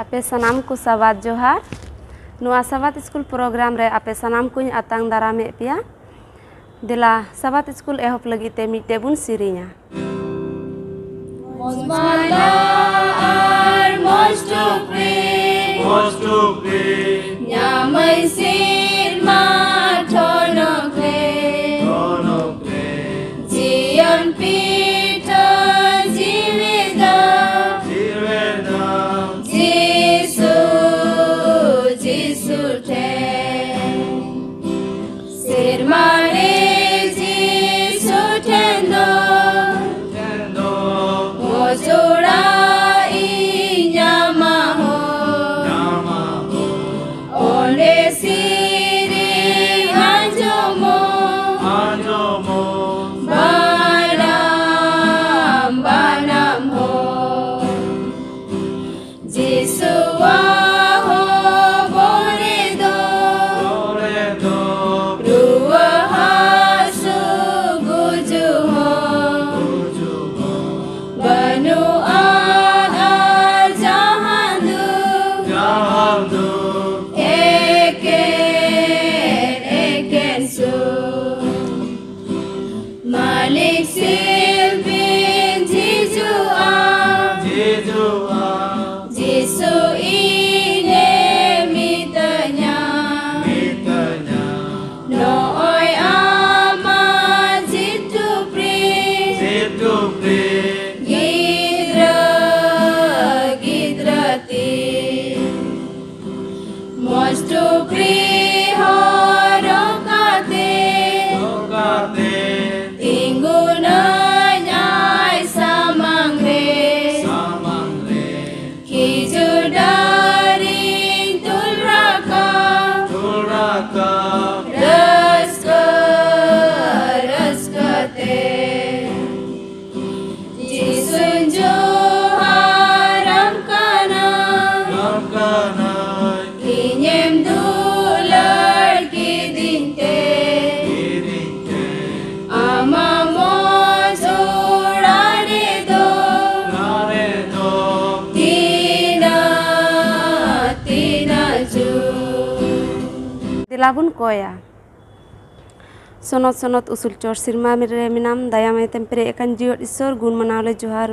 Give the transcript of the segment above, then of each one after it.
अपे सनाम को सवाद जोहार नुआ सवाद स्कूल प्रोग्राम रे अपे सनाम को अतंग दाराम पे दिला सवाद स्कूल एहप लगी ते मिटे बुन सिरिया Mosmala ar ᱯᱟᱛᱲᱟ ᱵᱚᱱ ᱠᱚᱭᱟ ᱥᱚᱱᱚᱛ ᱥᱚᱱᱚᱛ ᱩᱥᱩᱞ ᱪᱚᱨ ᱥᱤᱨᱢᱟ ᱨᱮ ᱢᱮᱱᱟᱢ ᱫᱟᱭᱟ ᱢᱮᱛᱮᱢ ᱯᱮᱨᱮᱡ ᱟᱠᱟᱱ ᱡᱤᱣᱮᱫ ᱤᱥᱥᱚᱨ ᱜᱩᱱ ᱢᱟᱱᱟᱣ ᱞᱮ ᱡᱚᱦᱟᱨ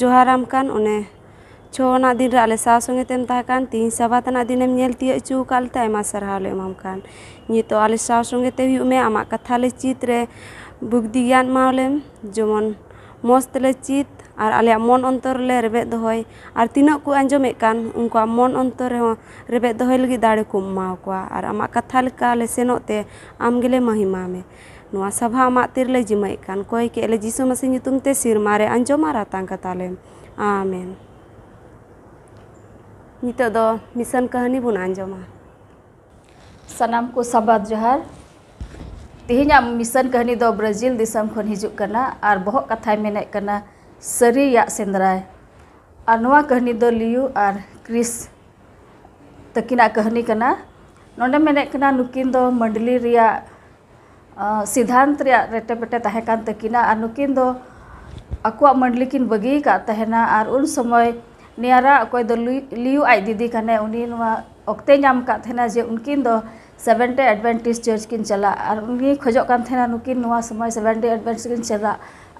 ᱡᱚᱦᱟᱨᱟᱢ ᱠᱟᱱ ᱚᱱᱮ ᱪᱷᱚᱱᱟᱜ ᱫᱤᱱ ᱨᱮ ᱟᱞᱮ ᱥᱟᱶ ᱥᱚᱸᱜᱮ ᱛᱮᱢ ᱛᱟᱦᱮᱸ ᱠᱟᱱ ᱛᱤᱦᱤᱧ ᱥᱟᱵᱟᱛᱟᱱᱟᱜ ᱫᱤᱱᱮᱢ ᱧᱮᱞ ᱛᱤᱭᱳᱜ ᱦᱚᱪᱚ ᱟᱠᱟᱫ ᱞᱮᱛᱮ ᱟᱭᱢᱟ ᱥᱟᱨᱦᱟᱣ ᱞᱮ ᱮᱢᱟᱢ ᱠᱟᱱ ᱱᱤᱛᱚᱜ ᱟᱞᱮ ᱥᱟᱶ ᱥᱚᱸᱜᱮ ᱛᱮ ᱦᱩᱭᱩᱜ ᱢᱮ ᱟᱢᱟᱜ ᱠᱟᱛᱷᱟ ᱞᱮ ᱪᱮᱫ ᱨᱮ ᱵᱩᱜᱫᱤ ᱜᱮᱭᱟᱱ ᱮᱢᱟᱣᱞᱮᱢ ᱡᱮᱢᱚᱱ ᱢᱚᱡᱽ ᱛᱮᱞᱮ ᱪᱮᱫ और अलग मन अंतर ले रेबे दहय और को आंजमे उनका मन अंतर रेबे दहय दाड़े को और आम कथा लेकाले सेनते आम गे महिमा में सभा आम तीरले जिमे कह के जीशु आजमा सिरमारे आंजमार आतंकाले आमेन नित मिशन कहानी बन आंजमा सनाम को सबाद जोहार तेहे मिसन कहानी ब्राजील दिसम खन हजुक बहुत कथा मेन सरी ᱥᱟᱹᱨᱤᱭᱟᱜ ᱥᱮᱸᱫᱽᱨᱟᱭ ᱟᱨ ᱱᱚᱣᱟ ᱠᱟᱹᱦᱱᱤ ᱫᱚ ᱞᱤᱭᱩ ᱟᱨ ᱠᱨᱤᱥ ᱛᱟᱹᱠᱤᱱᱟᱜ ᱠᱟᱹᱦᱱᱤ ᱠᱟᱱᱟ ᱱᱚᱰᱮ ᱢᱮᱱᱮᱫ कना नुकिन दो मंडली रिया सिद्धांत रिया रेटे रेटेपेटे तहकान तकिना और नुकिन दो अकुआ मंडली किन बगी का तहना और उन समय नियारा अकोय दो लियू आई दीदी कने उनी नवा ओक्ते नाम का तहना जे उनकिन दो सेवेंटे एडवेंटिस्ट चर्च किन चला और उनी खोजो कान तहना नुकिन नवा समय सेवेंटे एडवेंटिस्ट किन चला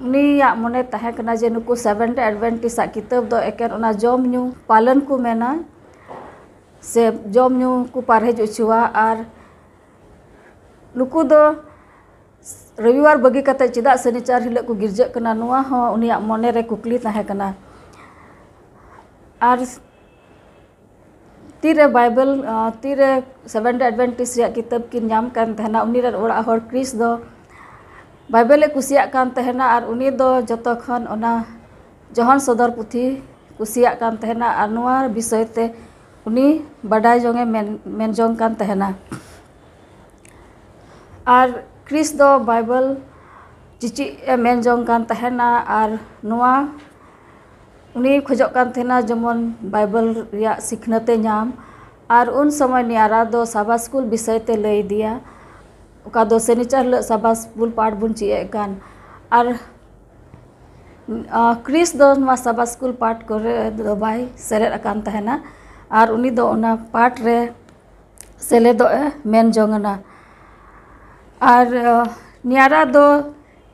मन तहकना जे नुक सेवेंट एडवेंटिस कितब एन जम पालन को मेना से जम को पारेज अचुआ और नुकद रविवार बगी चेदा शनिचार हिल को गिरजना मन कुकली तीर बैबल तीरे सेवेंट एडवेंटिस कितब किन उन क्रिस दो बैबेल कुना और उन जो जहन सदर पुथी कुना विषय से उनडा जंगे मेन जंगना और क्रिस बैबल चिचे मेन जंगना और ना खजना जमन बैबल सिखनाते नाम और उन समय नियारा दो साबा स्कूल विषय से लैदा सेनीचर हिल सभा बुल पाठ बन अं, चेकान और क्रिस साबा स्कूल पाठ को बै सेकान और पाठ रे सेलेद मेन जंगना और नियारा दो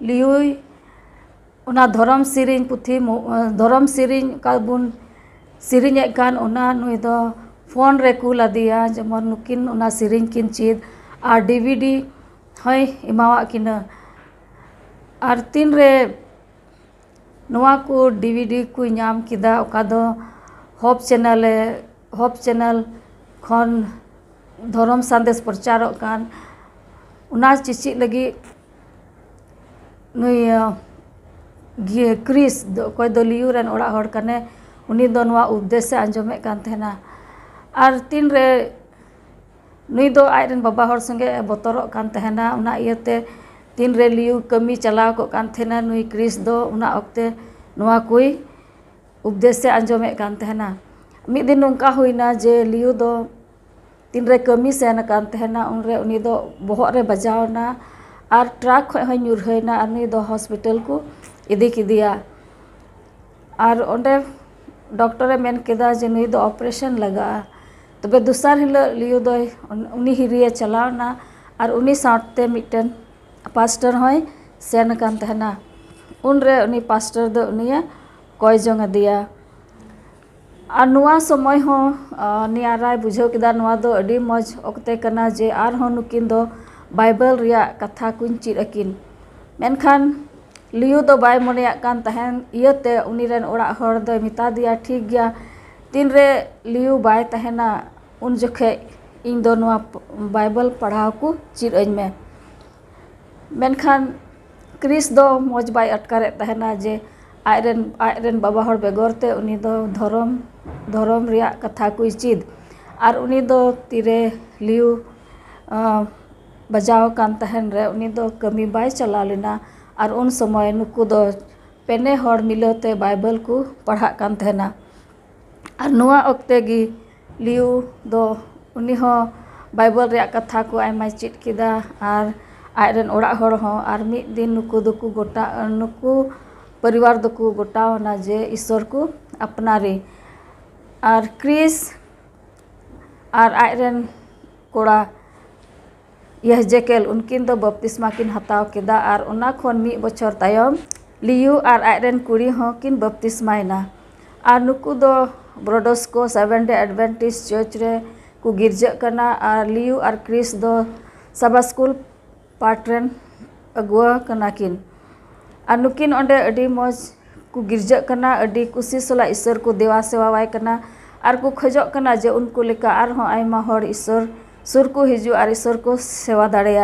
लियुना धरम सेरी पुथी धरम सेरी बन सेकान फोन रे कुल आदि जेमन नुकिन सेरी किन चीद और डीवीडी हई इमावा किना और तीन रे को डीवीडी को नाम किया हब चैनल हब चैनल खन धर्म सन्देश प्रचार चिचित लगी नु क्रिस लियुरान उपदेश आजमे और तीन रे नई तो आज बाबा संगे बतर इतने तीन लियु कमी चलाव नई क्रिस उपदेश से आजमेना मि दिन नौका हुईना जे लियु दो तीन रे कमी सेन उनरे उनी बहुत रे बजावना और ट्रक खुरहना और नई हॉस्पिटल को इदी के और डॉक्टर मेन केदा जे ऑपरेशन लगा तब दूसर हिलग लियो दो हिरिये चलावना और उन्हीं साथ मिटन पास्टर होय सेन उनरे उन्हीं पास्टर दो उन्हीं कोई समय हो नियाराय मज ओकते जे आर नुकिन दो बाइबल कथा को चिद अकिन मेनखान लियो दो बाय मोने कान तहन मिता दिया ठीक गया तीन रे लियु बना उन जखे इन दो बैबल पढ़ा को चिड़ में मनखान क्रिस दो मज बाय अटकार जे आजन आजन बाबा हर बेगरते धरम धरम कथा को चिद और तीरे लियु बजावे कमी बै चला लेना और उन समय नुकूद पेने मिलते बैबल को पढ़ा पढ़ाकना अक्त लियु दो बाइबल कथा को चेक के आजन और दिन नुक दुक ग नुक परिवार दुक गना जे ईश्वर को अपनारे और क्रिस और आजन कोड़ा यहजेकेल उनकिन तो बपतिसमा किन हताव केदा और उना खन और आजन कुड़ी हो किन बपतिसमाना और नुकु दो ब्रोडोस्को सेवन डे एडवेंटिस चर्च रे को गिरजा लियु और क्रिस दो सबा स्कूल पार्टन अगुआना किन और नुकिन मज को गिरजा खुशी सला ईश्वर को देवा सेवाबाईना और को खजना जे उनको लेका और हर ईश्वर सुर को हजू और ईश्वर को सेवा दड़े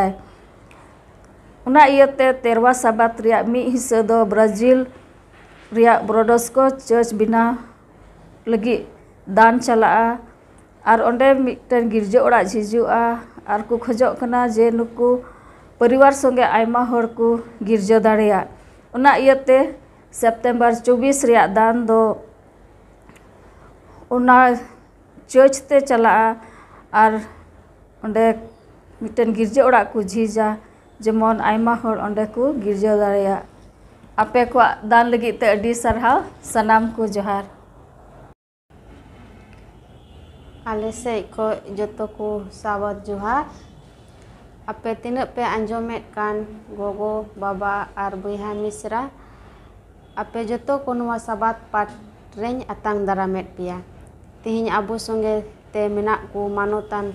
उनते तेरवा साबात मी हिस्सा ब्राजील ब्रोडोस्को चर्च बना दान चला और अंटन गिरजे ओड़ हजूँ और को खजना जे नुकू परिवार संगे को गिरजो दाया सेप्टेम्बर चौबीस दान दो चर्चते चला और अटन गिरजे ओड़ को झीजा जेमन अंडे को गिरजो दाया आपे को दान लगी ते सारा सनाम को जोहार Ape tinak pe anjomet kan gogo baba ar buiha misra ape joto kunwa sabat pat reng atang daramet pia tihin abu sungge te menak ku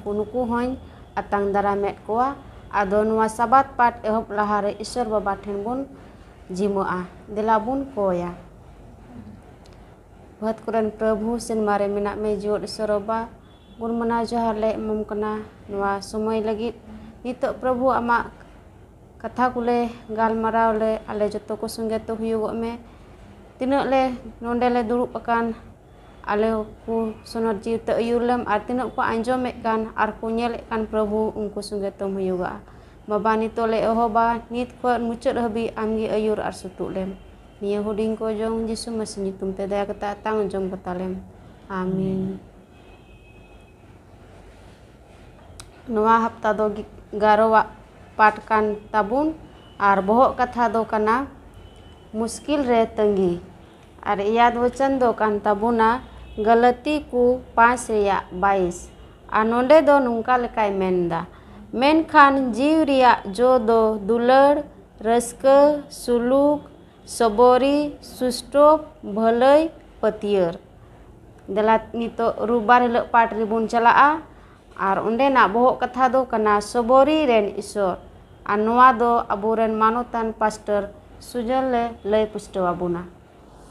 kunuku hoin atang daramet kua adon wa sabat pat ehop lahare isur baba bun jimua a delabun koya buat kuran prabhu sin mare menak mejut suroba gun menaju le mum kena nua sumoi lagi Itu, prabu ama kata kule gal marau le ale joto ko sungge to hiu me tino le nonde le dulu pekan ale ku sunot ji to yulem artino anjo me kan ar ku kan prabu ungu sungge to hiu mabani to le oho ba nit ko mucet habi amgi ayur ar sutu lem niya huding ko jong jisum masinyitum tedaya kata tang jong bertalem. amin ᱱᱚᱣᱟ ᱦᱟᱯᱛᱟ ᱫᱚ ᱜᱟᱨᱚᱣᱟᱜ ᱯᱟᱴ ᱠᱟᱱ ᱛᱟᱵᱚᱱ ᱟᱨ ᱵᱚᱦᱚᱜ ᱠᱟᱛᱷᱟ ᱫᱚ ᱠᱟᱱᱟ मुश्किल रे तंगी और याद वचन दो कान ताबुना गलती कु पाँच रिया बाईस और नोडे दो नुंका लेकाय मेनदा खान जीव रिया जो दो दुलड़ रस्क सुलूक सबोरी सुस्टोप भलई पतियर दला नितो रुबार हिलोग पाट रिबुन चला आ कथा दो सबरी रेन ईश्वर और मानतान पास्टर सुजन ले लय पुष्टवाबना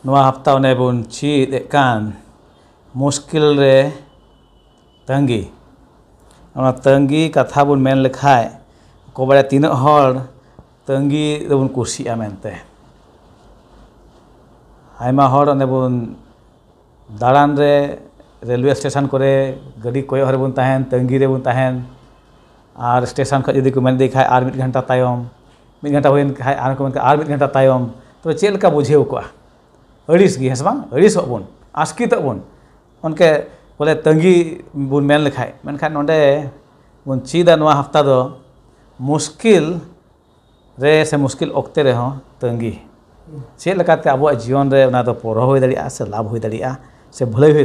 नवा हफ्ता उन्हें बो चीत कान मुश्किल रे तंगी अपना तंगी कथा बन मेन को बड़े तीन हॉल तंगी तो बन कुर्सी आमंते रे रेलवे स्टेशन कोरे गाड़ी कोई हर बन तहन तंगी रे तहन आर स्टेशन खा जदी को मन देखा घंटा तायम मिट घंटा होइन खा आर मिट घंटा तायम तो चेल का बुझे को अड़िस गी हसबा अड़िस बन आस्कित बन उनके बोले तंगी बन मन लेखा मन खा नंडे हफ्ता दो मुश्किल रे से मुश्किल ओक्ते रे तंगी चेल का अब जीवन रे ना तो पोरो होइ दड़िया से लाभ होइ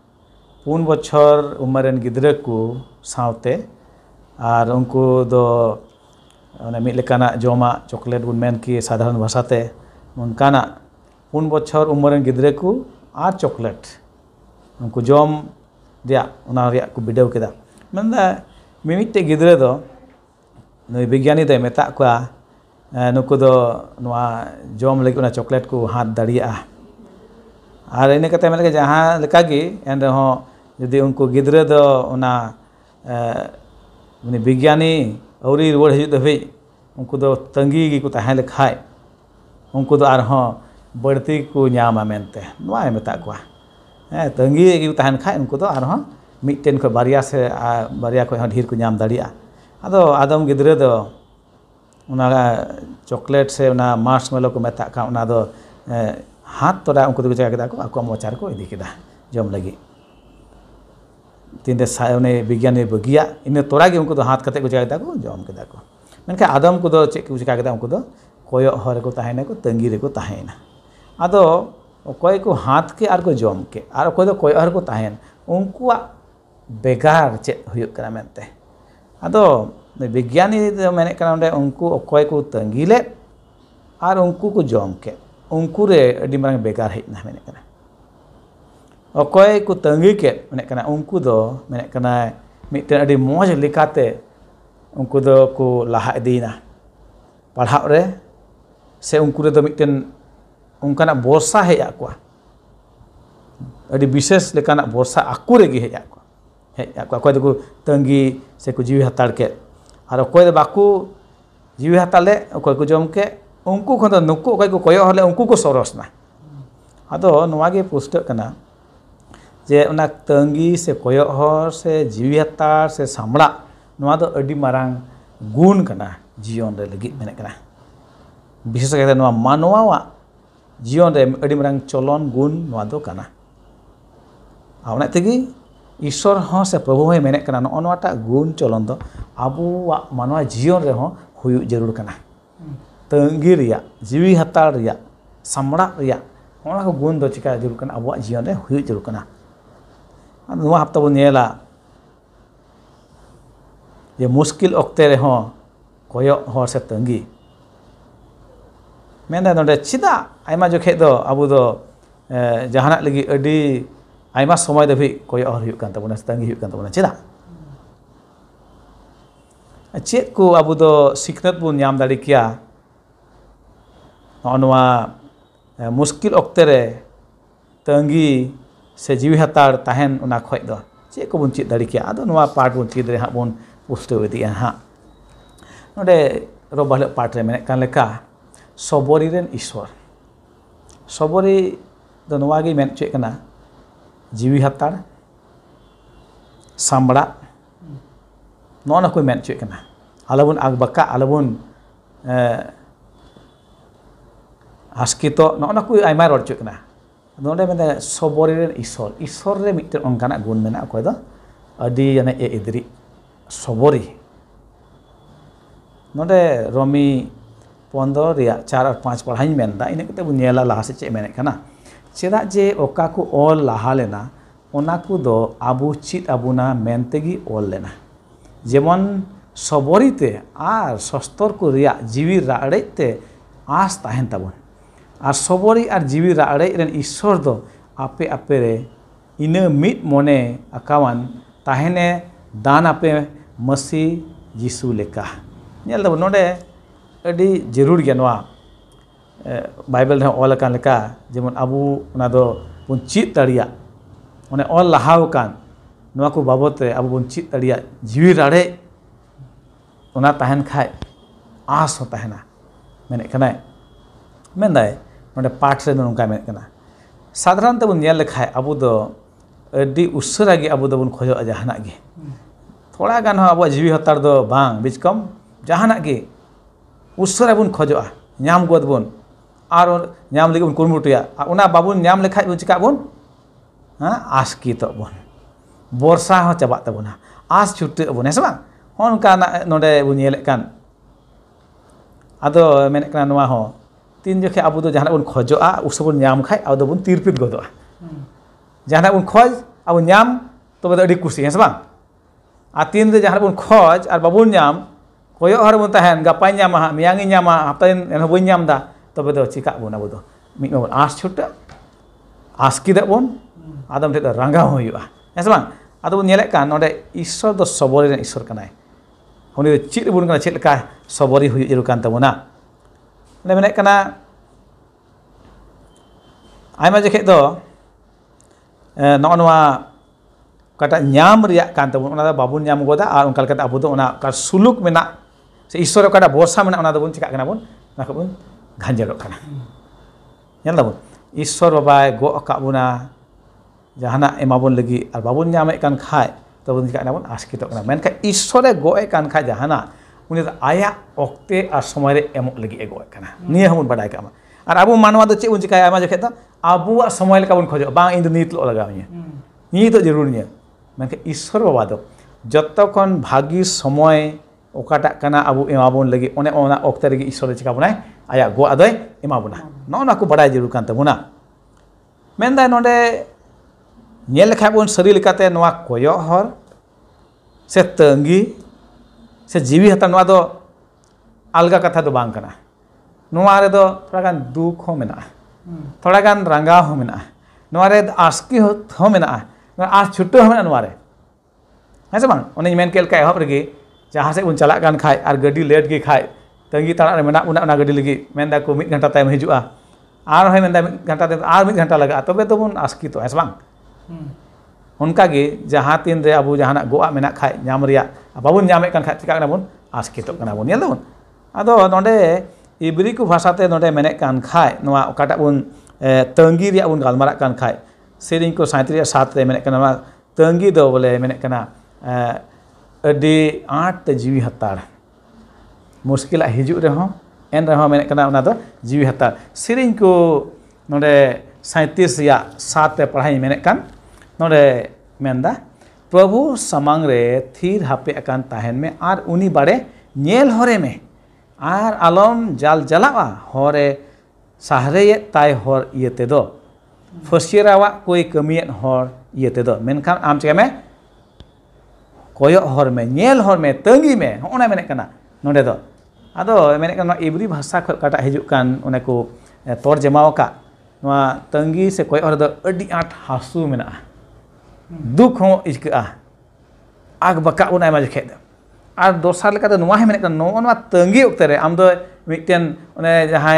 ᱯᱩᱱ ᱵᱚᱪᱷᱚᱨ ᱩᱢᱮᱨ ᱨᱮᱱ ᱜᱤᱫᱽᱨᱟᱹ ᱠᱚ ᱥᱟᱶᱛᱮ ᱟᱨ ᱩᱱᱠᱩ ᱫᱚ ᱚᱱᱮ ᱢᱤᱫ ᱞᱮᱠᱟᱱᱟᱜ ᱡᱚᱢᱟᱜ ᱪᱚᱠᱞᱮᱴ ᱵᱚᱱ ᱢᱮᱱ ᱠᱤ ᱥᱟᱫᱷᱟᱨᱚᱱ ᱵᱷᱟᱥᱟᱛᱮ ᱚᱱᱠᱟᱱᱟᱜ ᱯᱩᱱ ᱵᱚᱪᱷᱚᱨ ᱩᱢᱮᱨ ᱨᱮᱱ ᱜᱤᱫᱽᱨᱟᱹ ᱠᱚ ᱟᱨ ᱪᱚᱠᱞᱮᱴ ᱩᱱᱠᱩ ᱡᱚᱢ ᱨᱮᱭᱟᱜ ᱚᱱᱟ ᱨᱮᱭᱟᱜ ᱠᱚ ᱵᱤᱰᱟᱹᱣ ᱠᱮᱫᱟ ᱢᱮᱱᱫᱟ ᱢᱤᱢᱤᱫᱴᱮᱡ ᱜᱤᱫᱽᱨᱟᱹ ᱫᱚ ᱱᱩᱭ ᱵᱤᱜᱽᱜᱟᱱᱤ ᱫᱚᱭ ᱢᱮᱛᱟᱜ ᱠᱚᱣᱟ ᱱᱩᱠᱩ ᱫᱚ ᱱᱚᱣᱟ ᱡᱚᱢ ᱞᱟᱹᱜᱤᱫ ᱚᱱᱟ ᱪᱚᱠᱞᱮᱴ ᱠᱚ ᱦᱟᱛ ᱫᱟᱲᱮᱭᱟᱜᱼᱟ ᱟᱨ ᱤᱱᱟᱹ ᱠᱟᱛᱮ ᱢᱮᱱ ᱡᱟᱦᱟᱸ ᱞᱮᱠᱟᱜᱮ ᱮᱱ ᱨᱮᱦᱚᱸ जदि उन गिद्रे दो उना विज्ञानी और रुआ हजू दबे उनको तंगी को तहले खाय उनको बड़ती को नाम मता को तंगी की तहन खाय उनको मिट्टन तो को तो बारे से बारे को ढेर को नाम दाड़ा आदम गिद्रे से उना मार्स मेलो को मता हाथ तरह उनको चेक तो मचार को इदीक जम लगी तीन उन्हें विज्ञान बगिया इन तोड़ा गे उनको तो हाथ कते चेकता को जम के मैं आदम को चे तो चेक उनको तो कय को तंगी रेक अद को हाथ के और को जम के कय को उनको बेगार चेकना मनते अद विज्ञानी मेकर उनको अकय को तंगी ले और उनको को जम के उनको बेगार हेना मेकना ᱚᱠᱚᱭ ᱠᱚ ᱛᱟᱺᱜᱤ ᱠᱮᱫ ᱢᱮᱱᱮᱫ ᱠᱟᱱᱟ ᱩᱱᱠᱩ ᱫᱚ ᱢᱮᱱᱮᱫ ᱠᱟᱱᱟᱭ ᱢᱤᱫᱴᱮᱱ ᱟᱹᱰᱤ ᱢᱚᱡᱽ ᱞᱮᱠᱟᱛᱮ ᱩᱱᱠᱩ ᱫᱚᱠᱚ ᱞᱟᱦᱟ ᱤᱫᱤᱭᱮᱱᱟ ᱯᱟᱲᱦᱟᱜ ᱨᱮ ᱥᱮ ᱩᱱᱠᱩ ᱨᱮᱫᱚ ᱢᱤᱫᱴᱮᱱ ᱚᱱᱠᱟᱱᱟᱜ ᱵᱚᱨᱥᱟ ᱦᱮᱡ ᱟᱫ ᱠᱚᱣᱟ ᱟᱹᱰᱤ ᱵᱤᱥᱮᱥ ᱞᱮᱠᱟᱱᱟᱜ ᱵᱚᱨᱥᱟ ᱟᱠᱚ ᱨᱮᱜᱮ ᱦᱮᱡ ᱟᱫ ᱠᱚᱣᱟ ᱦᱮᱡ ᱟᱫ ᱠᱚᱣᱟ ᱚᱠᱚᱭ ᱫᱚᱠᱚ ᱛᱟᱺᱜᱤ ᱥᱮᱠᱚ ᱡᱤᱣᱤ ᱦᱟᱛᱟᱲ ᱠᱮᱫ ᱟᱨ ᱚᱠᱚᱭ ᱫᱚ ᱵᱟᱠᱚ ᱡᱤᱣᱤ ᱦᱟᱛᱟᱲ ᱞᱮᱫ ᱚᱠᱚᱭ ᱠᱚ ᱡᱚᱢ ᱠᱮᱫ ᱩᱱᱠᱩ ᱠᱷᱚᱱ ᱫᱚ ᱱᱩᱠᱩ ᱚᱠᱚᱭ ᱠᱚ ᱠᱚᱭᱚᱜ ᱦᱚᱞᱮ ᱩᱱᱠᱩ ᱠᱚ ᱥᱚᱨᱚᱥ ᱱᱟ ᱟᱫᱚ ᱱᱚᱣᱟ ᱜᱮ ᱯᱩᱥᱴᱟᱹᱜ ᱠᱟᱱᱟ je ona tangi se koyo hor se jiwiata se samla noa to edi marang gun kana jion de legit mena kana bisa se kete noa manua wa jion de edi marang colon gun noa to kana au na tegi isor ho se pobo he kana noa noa ta gun colon to abu wa manua jion de ho huyu jerur kana tangi ria hatar ria samra ria Orang aku gun tuh cikar jadi bukan abu ajaan deh, hujan jadi bukan. हफ्ता बोला ये मुश्किल वक्ते से तंगी मेरे ना चेदा जखे अब जहाँ लगे समय दाबी कयोग हरबा तंगी हो चा चेक को अब सिकनत बोम दिया मुश्किल वक्त तंगी से जीवी हतार तहन उना खोज चे को बन चेद दा पार्ट बन चीद हाँ बन पुष्ट इदी हाँ ना रोबा हिल पार्ट में सबरी ईश्वर सबरी चेकना जीवी हतार सामड़ा नौना को चेकना अलब आगबाक अलब हास्कित नौना को रोड चेकना ᱱᱚᱰᱮ ᱢᱮᱱᱫᱟ ᱥᱚᱵᱚᱨᱤ ᱨᱮᱱ ᱤᱥᱥᱚᱨ ᱤᱥᱥᱚᱨ ᱨᱮ ᱢᱤᱫᱴᱮᱱ ᱚᱱᱠᱟᱱᱟᱜ ᱜᱩᱱ ᱚᱠᱚᱭ ᱫᱚ ᱟᱹᱰᱤ ᱮ ᱥᱚᱵᱚᱨᱤ ᱨᱚᱢᱤ ᱯᱚᱱᱫᱚ ᱨᱮᱭᱟᱜ ᱪᱟᱨ ᱟᱨ ᱯᱟᱸᱪ ᱯᱟᱲᱦᱟᱧ ᱢᱮᱱᱫᱟ ᱤᱱᱟᱹ ᱠᱟᱛᱮ ᱵᱚᱱ ᱧᱮᱞᱟ ᱞᱟᱦᱟ ᱥᱮᱫ ᱪᱮᱫ ᱢᱮᱱᱮᱫ ᱠᱟᱱᱟ ᱪᱮᱫᱟᱜ ᱡᱮ ᱚᱠᱟ ᱠᱚ ᱚᱞ ᱞᱟᱦᱟ ᱞᱮᱱᱟ ᱚᱱᱟ ᱠᱚᱫᱚ ᱟᱵᱚ ᱪᱮᱫ ᱟᱵᱚᱱᱟ ᱛᱮᱜᱮ ᱚᱞ ᱞᱮᱱᱟ ᱡᱮᱢᱚᱱ ᱥᱚᱵᱚᱨᱤᱛᱮ ᱟᱨ ᱥᱚᱥᱛᱚᱨ ᱠᱚ ᱨᱮᱭᱟᱜ ᱡᱤᱣᱤ ᱨᱟᱲᱮᱡ ᱛᱮ ᱟᱸᱥ ᱛᱟᱦᱮᱱ ᱛᱟᱵᱚᱱ और सबरी और जीवी राड़े ईश्वर दो आपे आपे रे इना मित मोने अकावन ताहने दान आपे मसी यीशु लेका नेल दब नोडे अडी जरूर गनवा बाइबल ने ऑल कान लेका जेमन अबु ना दो बुन चित तड़िया ओने ऑल लहाव कान नवा को बाबत रे अबू बुन चित तड़िया जीवी राड़े ओना ताहन खाय आस मैंने कहना है मैं दाए ᱱᱚᱰᱮ ᱯᱟᱴ ᱨᱮᱫᱚ ᱱᱚᱝᱠᱟ ᱢᱮᱱ ᱠᱟᱱᱟ ᱥᱟᱫᱷᱟᱨᱚᱱ ᱛᱮᱵᱚᱱ ᱧᱮᱞ ᱞᱮᱠᱷᱟᱡ थोड़ा गान अब जीवी हतार बांग बीच कम के उसरा बन खोजा नाम गोद बन और नाम लगे बन बाबन लेखा चिका बन हाँ आसकित बन बर्षा चाबा तबना आस छुट बन है से ना नोडे बन अद मेन tin jokhe abu do jahana bun khojo a usabu nyam khai abu do bun tirpit godo a jahana bun khoj abu nyam to bada adik kursi hen sabang a tin de jahana bun khoj ar babun nyam koyo har bun tahen gapai nyam ha miangi nyam ha hatain en habun nyam da to bada chika bun abu do mi ngabu as chuta as kida bun adam teta rangga ho yu a hen sabang adu bun nyelek kan ode isor do sobori na isor kanai do cik bun kana cik leka sobori hujuk jerukan tamu nak. Eh, kata nyam riya kanta bun ona babu nyam goda ar ah, onkal kata abu do ona kar suluk mena se isor kata bosa mena ona bun cika kana bun na kabun ganja lo kana nyam labun isor babai go ka buna jahana ema bun lagi ar babu nyam ikan khai to bun cika kana bun aski ah, to kana men ka isor go ikan khai jahana उन्हें तो और समय लगे लगी Aegon नियम बड़ा कम और अब मानवा तो चे चेका जखे अब समय खोज बात लगामे नीत हम्म। तो जरूर मैं ईश्वर बाबा दो जो खन भागी समय ओकाटा अब एमाबन लगे वक्त ईश्वर चेकाबना आया गो अदयना हम्म। ना को बड़ा जरूर तबना मनदा नेल खाबन सरी से तंगी से जीवी हता अलग कथा तो बांग थोड़ा गान दुख हो मिना थोड़ा गान रंगा हो मिना नुआरे आस्की हो मिना आस छुट्टो हो मिना नुआरे ऐसे बांग उन्हें जहाँ से उन चला लेट गई खाए तंगी तारा रे मिना उन्हें उन्हें गड्डी मैं को मिट घंटा टाइम ही जुआ मैं घंटा टाइम आर मिट घंटा लगा तो वे तो उन आस्की तो ᱚᱱᱠᱟᱜᱮ ᱡᱟᱦᱟᱸ ᱛᱤᱱ ᱨᱮ ᱟᱵᱚ ᱡᱟᱦᱟᱱᱟᱜ ᱜᱚᱜᱼᱟᱜ ᱢᱮᱱᱟᱜ ᱠᱷᱟᱡ ᱧᱟᱢ ᱨᱮᱭᱟᱜ ᱵᱟᱵᱚᱱ ᱧᱟᱢᱮᱫ ᱠᱟᱱ ᱠᱷᱟᱡ ᱪᱤᱠᱟᱹᱜ ᱠᱟᱱᱟ ᱵᱚᱱ ᱟᱥᱠᱮᱛᱚᱜ ᱠᱟᱱᱟ ᱵᱚᱱ ᱧᱮᱞ ᱫᱟᱵᱚᱱ ᱟᱫᱚ ᱱᱚᱰᱮ इब्रिकु भाषाते नोडे मेने कान खाय नवा ओकाटा बुन तंगी रिया बुन गलमारा कान खाय सेरिंग को साइत्रिया तंगी दो बोले मेने काना अडे आठ जीवी हतार मुश्किल हिजु रे हो एन रे हो दो जीवी हतार सेरिंग को नोडे पढ़ाई मेने नोडे मेंदा प्रभु समांग रे थीर हापे अकान ताहन में आर उनी बारे नेल होरे में आर आलम जाल जलावा होरे साहरे ताय होर इयते दो फसिरावा कोई कमियन होर इयते दो मेनखान आम चेका में कोयो होर में नेल होर में तंगी में होना मेने कना नोडे दो आदो मेने कना इब्री भाषा खर काटा हिजुक कान उन्हें को तोर जमाव का तंगी से कोई और दो अड़ी आठ हासू मेना दुख हों इक आग बका जखेद और दसारे नवा तंगी वक्तरे मिट्टन जहाँ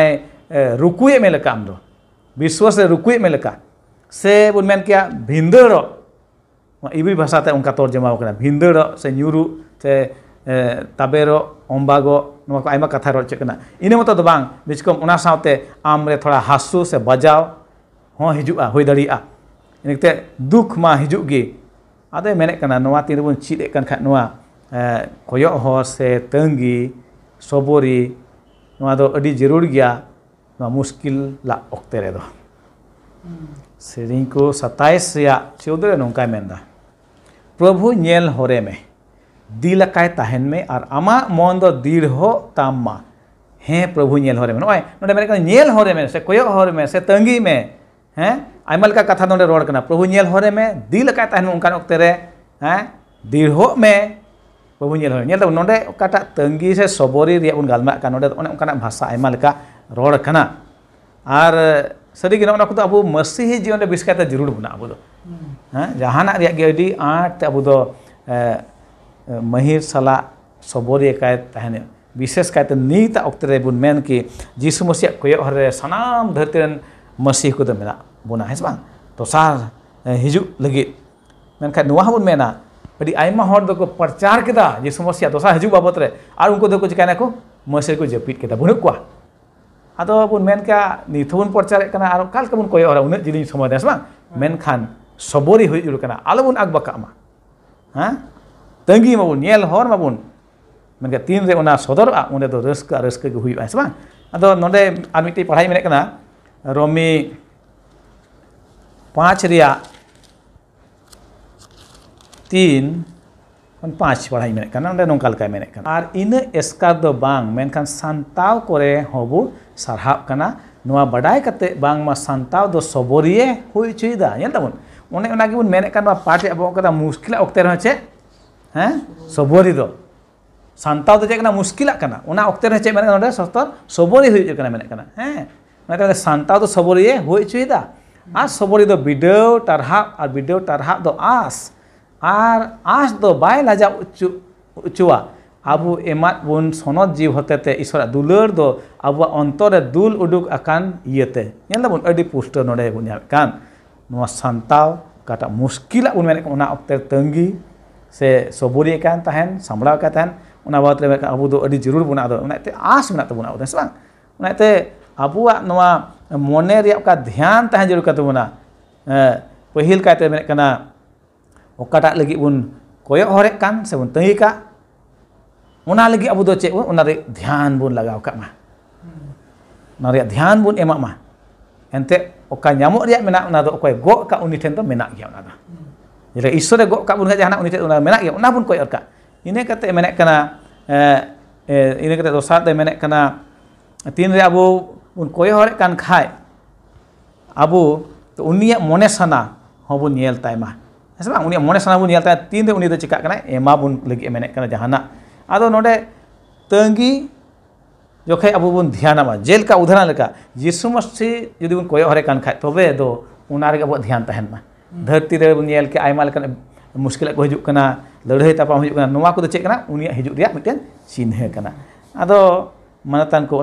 रुकुए में लगा विश्वास रुकुए मिले से बन मन भिंदड़ इबी भाषा उनका तर्जमा कर भिंदड़ से नुरु से तबेर अम्बागो नाम कथा रोज चेकना इन मत बीचकम थोड़ा हासू से बजाव हों हजू हो दड़ा इनते दुख मा हिजुगे आदे मेने कना नवा तीन बन चिदे कन खा नवा कोयो हो से तंगी सोबोरी नवा दो अडी जरूर गया नवा मुश्किल ला ओक्ते रे दो सेरिंग को 27 या 14 नोंका मेंदा प्रभु नेल होरे में दिल काय में और अमा मन दो दीर हो ताम्मा हैं प्रभु नेल होरे में नोए नोडे मेने कना नेल होरे में से कोयो होरे में से तंगी में हैं आयमा कथा ना रोड़ करना प्रभु नल हर में दिल का तहन उनकान में प्रभु नल हर ना तो तंगी से सबोरी बन उन गलमा तो भाषा आयमा रोड़ करना और सारी गिना तो अब मसीह जीवन में बिस्का जरूर बना अब जहाँ जहाना अब तो, महिर सला सबरी तहन विशेष कायते नीत अक्त बन कि मेन जीशु मसीह कोय हर सामान धरती मसीह को मेरा बोना है बा प्रसार हजू लगे नुआ बन मेना अभी आमा हर प्रचार के जे समस्या दसा हजू बाबद उनको दो चेना को मैसे को जपिद के बनू को अद नित प्रचार और कल के बन कय उन जिली समय मेखान सबरी हो आलो आग बका तंगी माबन हर माबन तीन रे सदर उन रस्क रस्क अद ना पढ़ाई मेना रोमी पाँच रिया तीन पाँच पढ़ाई मेरे ना नौका मेरे और इन एसकार दो बांग मेंखान सानताव कोरे होबु सरहाब कना नुआ बड़ाय कते बांग मा सानताव दो सबोरिए हुई चुईदा ये तबुन तो उने उना की बुन मेरे कान बा पाठ अब कदा मुश्किल ओकते रहे छे हैं सबोरी दो सानताव दो तो चेकना मुश्किल कना उना ओकते रहे छे मेरे कान सतर सबोरी हुई चुकना मेरे कान हैं मेरे कान सानताव दो तो सबोरिए हुई चुईदा ᱟᱨ ᱥᱚᱵᱚᱨᱤ ᱫᱚ ᱵᱤᱰᱟᱹᱣ ᱴᱟᱨᱦᱟᱜ ᱟᱨ ᱵᱤᱰᱟᱹᱣ ᱴᱟᱨᱦᱟᱜ ᱫᱚ ᱟᱸᱥ ᱟᱨ ᱟᱸᱥ ᱫᱚ ᱵᱟᱭ ᱞᱟᱡᱟᱣ ᱚᱪᱚ ᱚᱪᱚᱣᱟ ᱟᱵᱚ ᱮᱢᱟᱫ ᱵᱚᱱ ᱥᱚᱱᱚᱛ ᱡᱤᱵ ᱦᱚᱛᱮᱛᱮ ᱤᱥᱚᱨᱟᱜ ᱫᱩᱞᱟᱹᱲ ᱫᱚ ᱟᱵᱚᱣᱟᱜ ᱚᱱᱛᱚᱨ ᱨᱮ ᱫᱩᱞ ᱩᱰᱩᱠ ᱟᱠᱟᱱ ᱤᱭᱟᱹᱛᱮ ᱧᱮᱞ ᱫᱟᱵᱚᱱ ᱟᱹᱰᱤ ᱯᱩᱥᱴᱟᱹᱣ ᱱᱚᱰᱮ ᱵᱚᱱ ᱧᱟᱢᱮᱫ ᱠᱟᱱ ᱱᱚᱣᱟ ᱥᱟᱱᱛᱟᱣ ᱚᱠᱟᱴᱟᱜ ᱢᱩᱥᱠᱤᱞᱟᱜ ᱵᱚᱱ ᱢᱮᱱᱮᱫ ᱠᱟᱱ ᱚᱱᱟ ᱚᱠᱛᱮ ᱛᱟᱺᱜᱤ ᱥᱮ ᱥᱚᱵᱚᱨᱤᱭᱮ ᱠᱟᱱ ᱛᱟᱦᱮᱱ ᱥᱟᱢᱵᱲᱟᱣ ᱠᱟᱱ ᱛᱟᱦᱮᱱ ᱚᱱᱟ ᱵᱟᱵᱚᱫ ᱨᱮ ᱟᱵᱚ ᱫᱚ ᱟᱹᱰᱤ ᱡᱟᱹᱨᱩᱲ ᱵᱚᱱᱟ ᱟᱫᱚ ᱚᱱᱟᱛᱮ ᱟᱸᱥ ᱢᱮᱱᱟᱜ ᱛᱟᱵᱚᱱᱟ ᱟᱵᱚ ᱦᱮᱸ ᱥᱮ ᱵᱟᱝ ᱚᱱᱟᱛᱮ ᱟᱵᱚᱣᱟᱜ ᱱᱚᱣᱟ mone riap ka dhyan tahan jeru katu buna eh, pahil ka te menek kana okata lagi bun koyok horek kan sebun tengi ka muna lagi abu doce bun una riap dhyan bun laga oka ma na riap dhyan bun emak ma ente oka nyamuk riap menak una do okoy go ka uniten to menak giam na jadi isu deh kok kabur ngajak anak unit itu menak ya, unah pun ya, kau erka. Ini kata menak kena, eh, eh, ini kate dosa deh menak kena. Tiga ribu उन कान खाय अबू तो मने सना हबू नल उन मने सना बो नल तीन उन एमा बन लगे मेन जहाना अब ना तंगी जखे अब बन ध्यान जेल का उदाहरण लेकर जीशु मस्ती जुदी बन कयर कान खा तब तो अब ध्यान तहन धरती रेल के लिए मुश्किल को हजना लड़ाई तपा हूँ नाक चेकना उन हजू चिन्ह मानतान को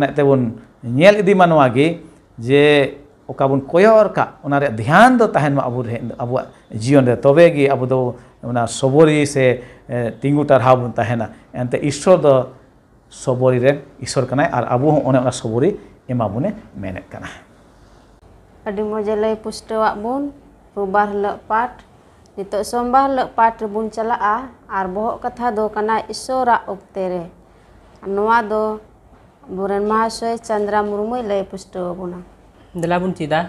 ᱧᱮᱞ ᱤᱫᱤ ᱢᱟ ᱱᱚᱣᱟ ᱜᱮ ᱡᱮ ᱚᱠᱟ ᱵᱚᱱ ᱠᱚᱭᱚᱨ ᱠᱟᱜ ᱚᱱᱟ ᱨᱮᱭᱟᱜ ᱫᱷᱮᱭᱟᱱ ᱫᱚ ᱛᱟᱦᱮᱱ ᱢᱟ ᱟᱵᱚ ᱟᱵᱚᱣᱟᱜ ᱡᱤᱭᱚᱱ ᱨᱮ ᱛᱚᱵᱮ ᱜᱮ ᱟᱵᱚ ᱫᱚ ᱚᱱᱟ ᱥᱚᱵᱚᱨᱤ ᱥᱮ ᱛᱤᱸᱜᱩ ᱴᱟᱨᱦᱟᱣ ᱵᱚᱱ ᱛᱟᱦᱮᱱᱟ ᱮᱱᱛᱮ ᱤᱥᱥᱚᱨ ᱫᱚ ᱥᱚᱵᱚᱨᱤ ᱨᱮᱱ ᱤᱥᱥᱚᱨ ᱠᱟᱱᱟᱭ ᱟᱨ ᱟᱵᱚ ᱦᱚᱸ ᱚᱱᱮ ᱚᱱᱟ ᱥᱚᱵᱚᱨᱤ ᱮᱢᱟᱵᱚᱱᱮ ᱢᱮᱱᱮᱫ ᱠᱟᱱᱟ ᱟᱹᱰᱤ ᱢᱚᱡᱽ ᱞᱟᱹᱭ ᱯᱩᱥᱴᱟᱹᱣᱟᱜ ᱵᱚᱱ ᱨᱳᱵᱟᱨ ᱦᱤᱞᱳᱜ ᱯᱟᱴ ᱱᱤᱛᱚᱜ ᱥᱳᱢᱵᱟᱨ ᱦᱤᱞᱳᱜ ᱯᱟᱴ ᱨᱮᱵᱚᱱ ᱪᱟᱞᱟᱜᱼᱟ ᱟᱨ ᱵᱚᱦᱚᱜ ᱠᱟᱛᱷᱟ ᱫᱚ ᱠᱟᱱᱟ ᱤᱥᱥᱚᱨᱟᱜ ᱚᱠᱛᱮ ᱨᱮ ᱱᱚᱣᱟ ᱫᱚ बुरन महाशय चंद्रा मुर्मु लयपुष्टोबुना दिला बुन चीदा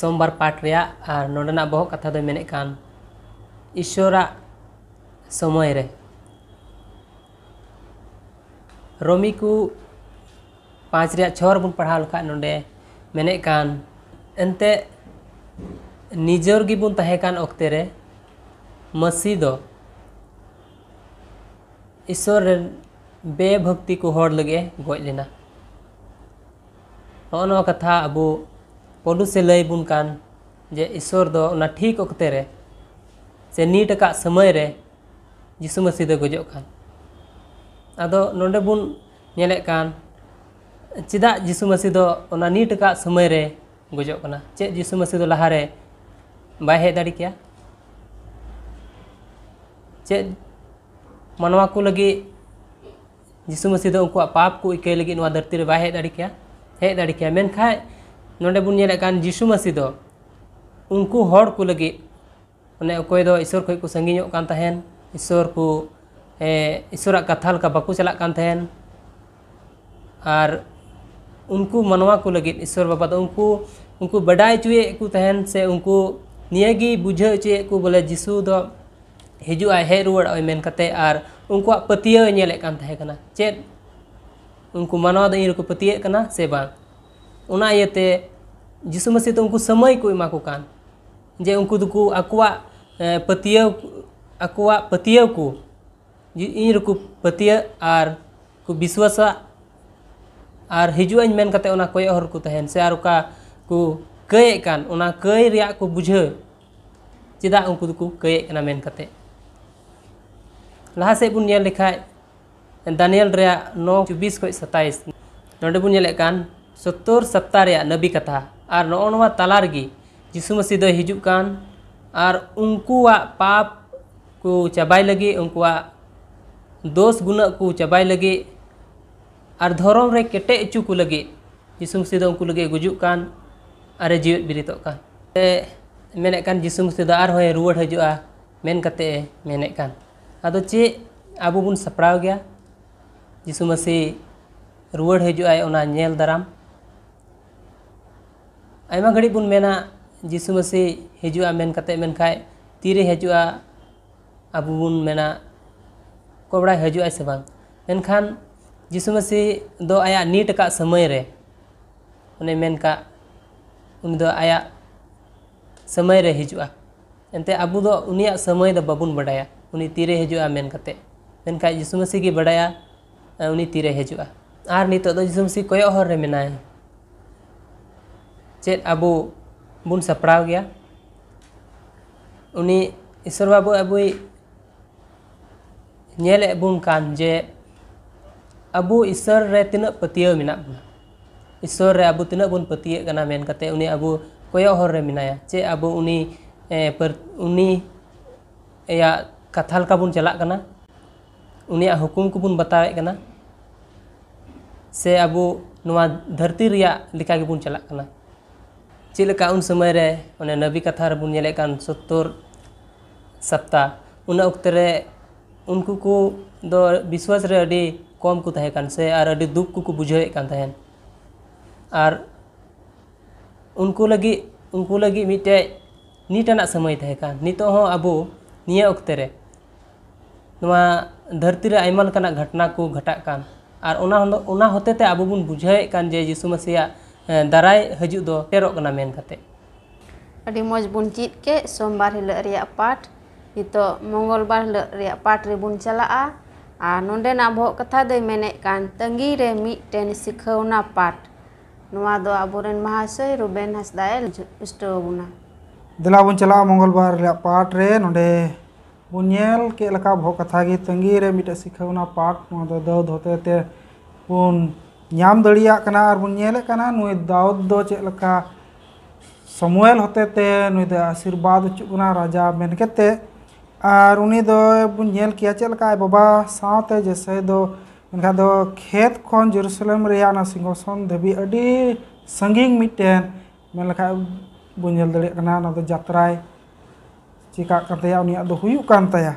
सोमवार पाठ रिया आर नोडना कथा दो मेने समय रे रोमी को पाँच रिया छोर बुन पढ़ा लखा नोडे मेने कान एंते निजोर ईश्वर बेभक्ति को हर लगे गज लेना कथा अब पंडू से लय बन जे ईश्वर दो ठीक वक्त से नीट का समय रे यीशु मसीह दो गजो कान अदो नोंडे नेले कान चेदा यीशु मसीह दो ना नीट का समय रे गजो चे यीशु मसीह दो लहा रे बाय हे दाड़ी क्या चे मानवा को लगी ᱡᱤᱥᱩ मसीह उनको पाप को ᱠᱚ लगे धरती ᱱᱚᱣᱟ हे ᱨᱮ ᱵᱟᱭ ᱦᱮᱡ ᱫᱟᱲᱮ ᱠᱮᱭᱟ ᱦᱮᱡ ᱫᱟᱲᱮ ᱠᱮᱭᱟ उनको हर को लगे उन्हें अकोय दो ईश्वर को संगीन कान तहन ईश्वर को ईश्वर कथा लका बाको चला कान तहन और उनको मनवा को लगे ईश्वर बाबा उनको उनको बड़ा चुए को तहन से उनको नियागी बुझे चुए को बोले जीशु दो हजू आए हे रुआ और उनको पतिया नेले उनको मानव द इन पतिया से बाते जिसु मसीह तो उनको समय को इमा को कान। जे उनको दुको पतिया पतिया को इन पतिया और को विश्वास और हजून मन कयहर को तहन से और कई कय को बुझे चेदा उनको कई मन मेन लहा सब लेखा दानियल नौ चौबीस खो सत्स नाबून सत्तर सप्ताह नबी कथा और नवा तलार जीशु मसी हजूकान पाप को चाबा लगे उनकोवा दोस गुना को चाबा लगे और धरम केटे कटे को लगे जीशु मसीद उनको लगे गुजुकान और जीवन बिरीत मेनकान जीशु मसीद और रुआड़ हजू मेन मेनकान अद चे अब बन सपड़ा गया जिसु मसी रुआड़ हजल दाराम आमा घड़ी बन मेना जिसु मसी हजन मन कते मन खाए तीरे हजूँ आबूबन मेना कोबड़ा हजूँ से बांग मेखान जीशु मसीह दो आया नीट का समय रे उन्हें मन का उन दो आया समय रे हजूँ एनते अब समय बाबन बड़ाया उनी तीरे हजूँ मेन कते मेनखा मसीह की बड़ा उनी तीरे हजूँ तो और नित यीशु मसीह कोयग हर मेना चेद अब बन सपड़ा गया ईश्वर बाबू अब नल बन जे अब ईश्वर रे तीन पतिया मे ईश्वर अब तीन बन पतिया मेन अब कय हर मेना चे अब उनी पर उनी या कथा लेका बन चला उनिया हुकुम को बन बतावे से अब धरती लेका बन चला चलका उन समय रे उन्हें नबी कथा बन नेले सत्तर सप्ताह उन अक्तरे उनको को दो विश्वास रे अड़ी कम को तहन से और अड़ी दुख को बुझे तहन और उनको लगी उनको लगी मिटे नीटना समय तहन नितो हो अब निया अक्तरे धरती रेमान घटना को घटाकान और उना अब बुझे जे जीशु मसीहा दाराय हजू दो टेरना मेनते मज बन चीद के सोमवार हिल पाठ नित मंगलवार हिल पाठ रेब बन चलाे अब कथा दे तंगी रे मिटेन सिखना पाठ ना दो अब महासय रुबेन हंसदाए पुष्टा दिना बन चला मंगलवार पाठ रे ना बोल के बहुत कथा तंगी मिट शिखना दाउद दौ हते बोम दिन दाउद चलका समुएल हते आशीर्वाद अच्छा राजा मनके बोल के चलका बाबा साते जैसे दो दो खेत जेरूसलम सिंहसन धाबी अभी संगीन मिट्टन मेलखा बोल दाना ᱪᱤᱠᱟᱜ ᱠᱟᱱ ᱛᱟᱭᱟ ᱩᱱᱤᱭᱟᱜ ᱫᱚ ᱦᱩᱭᱩᱜ ᱠᱟᱱ ᱛᱟᱭᱟ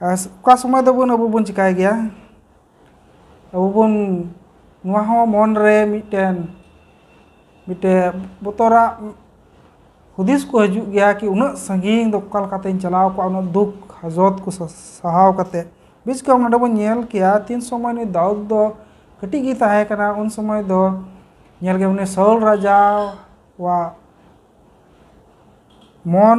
ᱟᱨ ᱚᱠᱟ ᱥᱚᱢᱚᱭ ᱫᱚ ᱵᱚᱱ ᱟᱵᱚ ᱵᱚᱱ ᱪᱤᱠᱟᱭ ᱜᱮᱭᱟ ᱟᱵᱚ ᱵᱚᱱ ᱱᱚᱣᱟ ᱦᱚᱸ ᱢᱚᱱ ᱨᱮ ᱢᱤᱫᱴᱮᱱ ᱢᱤᱫᱴᱮᱱ ᱵᱚᱛᱚᱨᱟᱜ हुदिस को हजू गया कि उन संगीन दोकालते चलाव को उन दुख हजत को सहाव करते बीच का ना बोल किया तीन समय दाऊद दो कटी तहकना उन समय दो उन्हें सौल राजा वा मन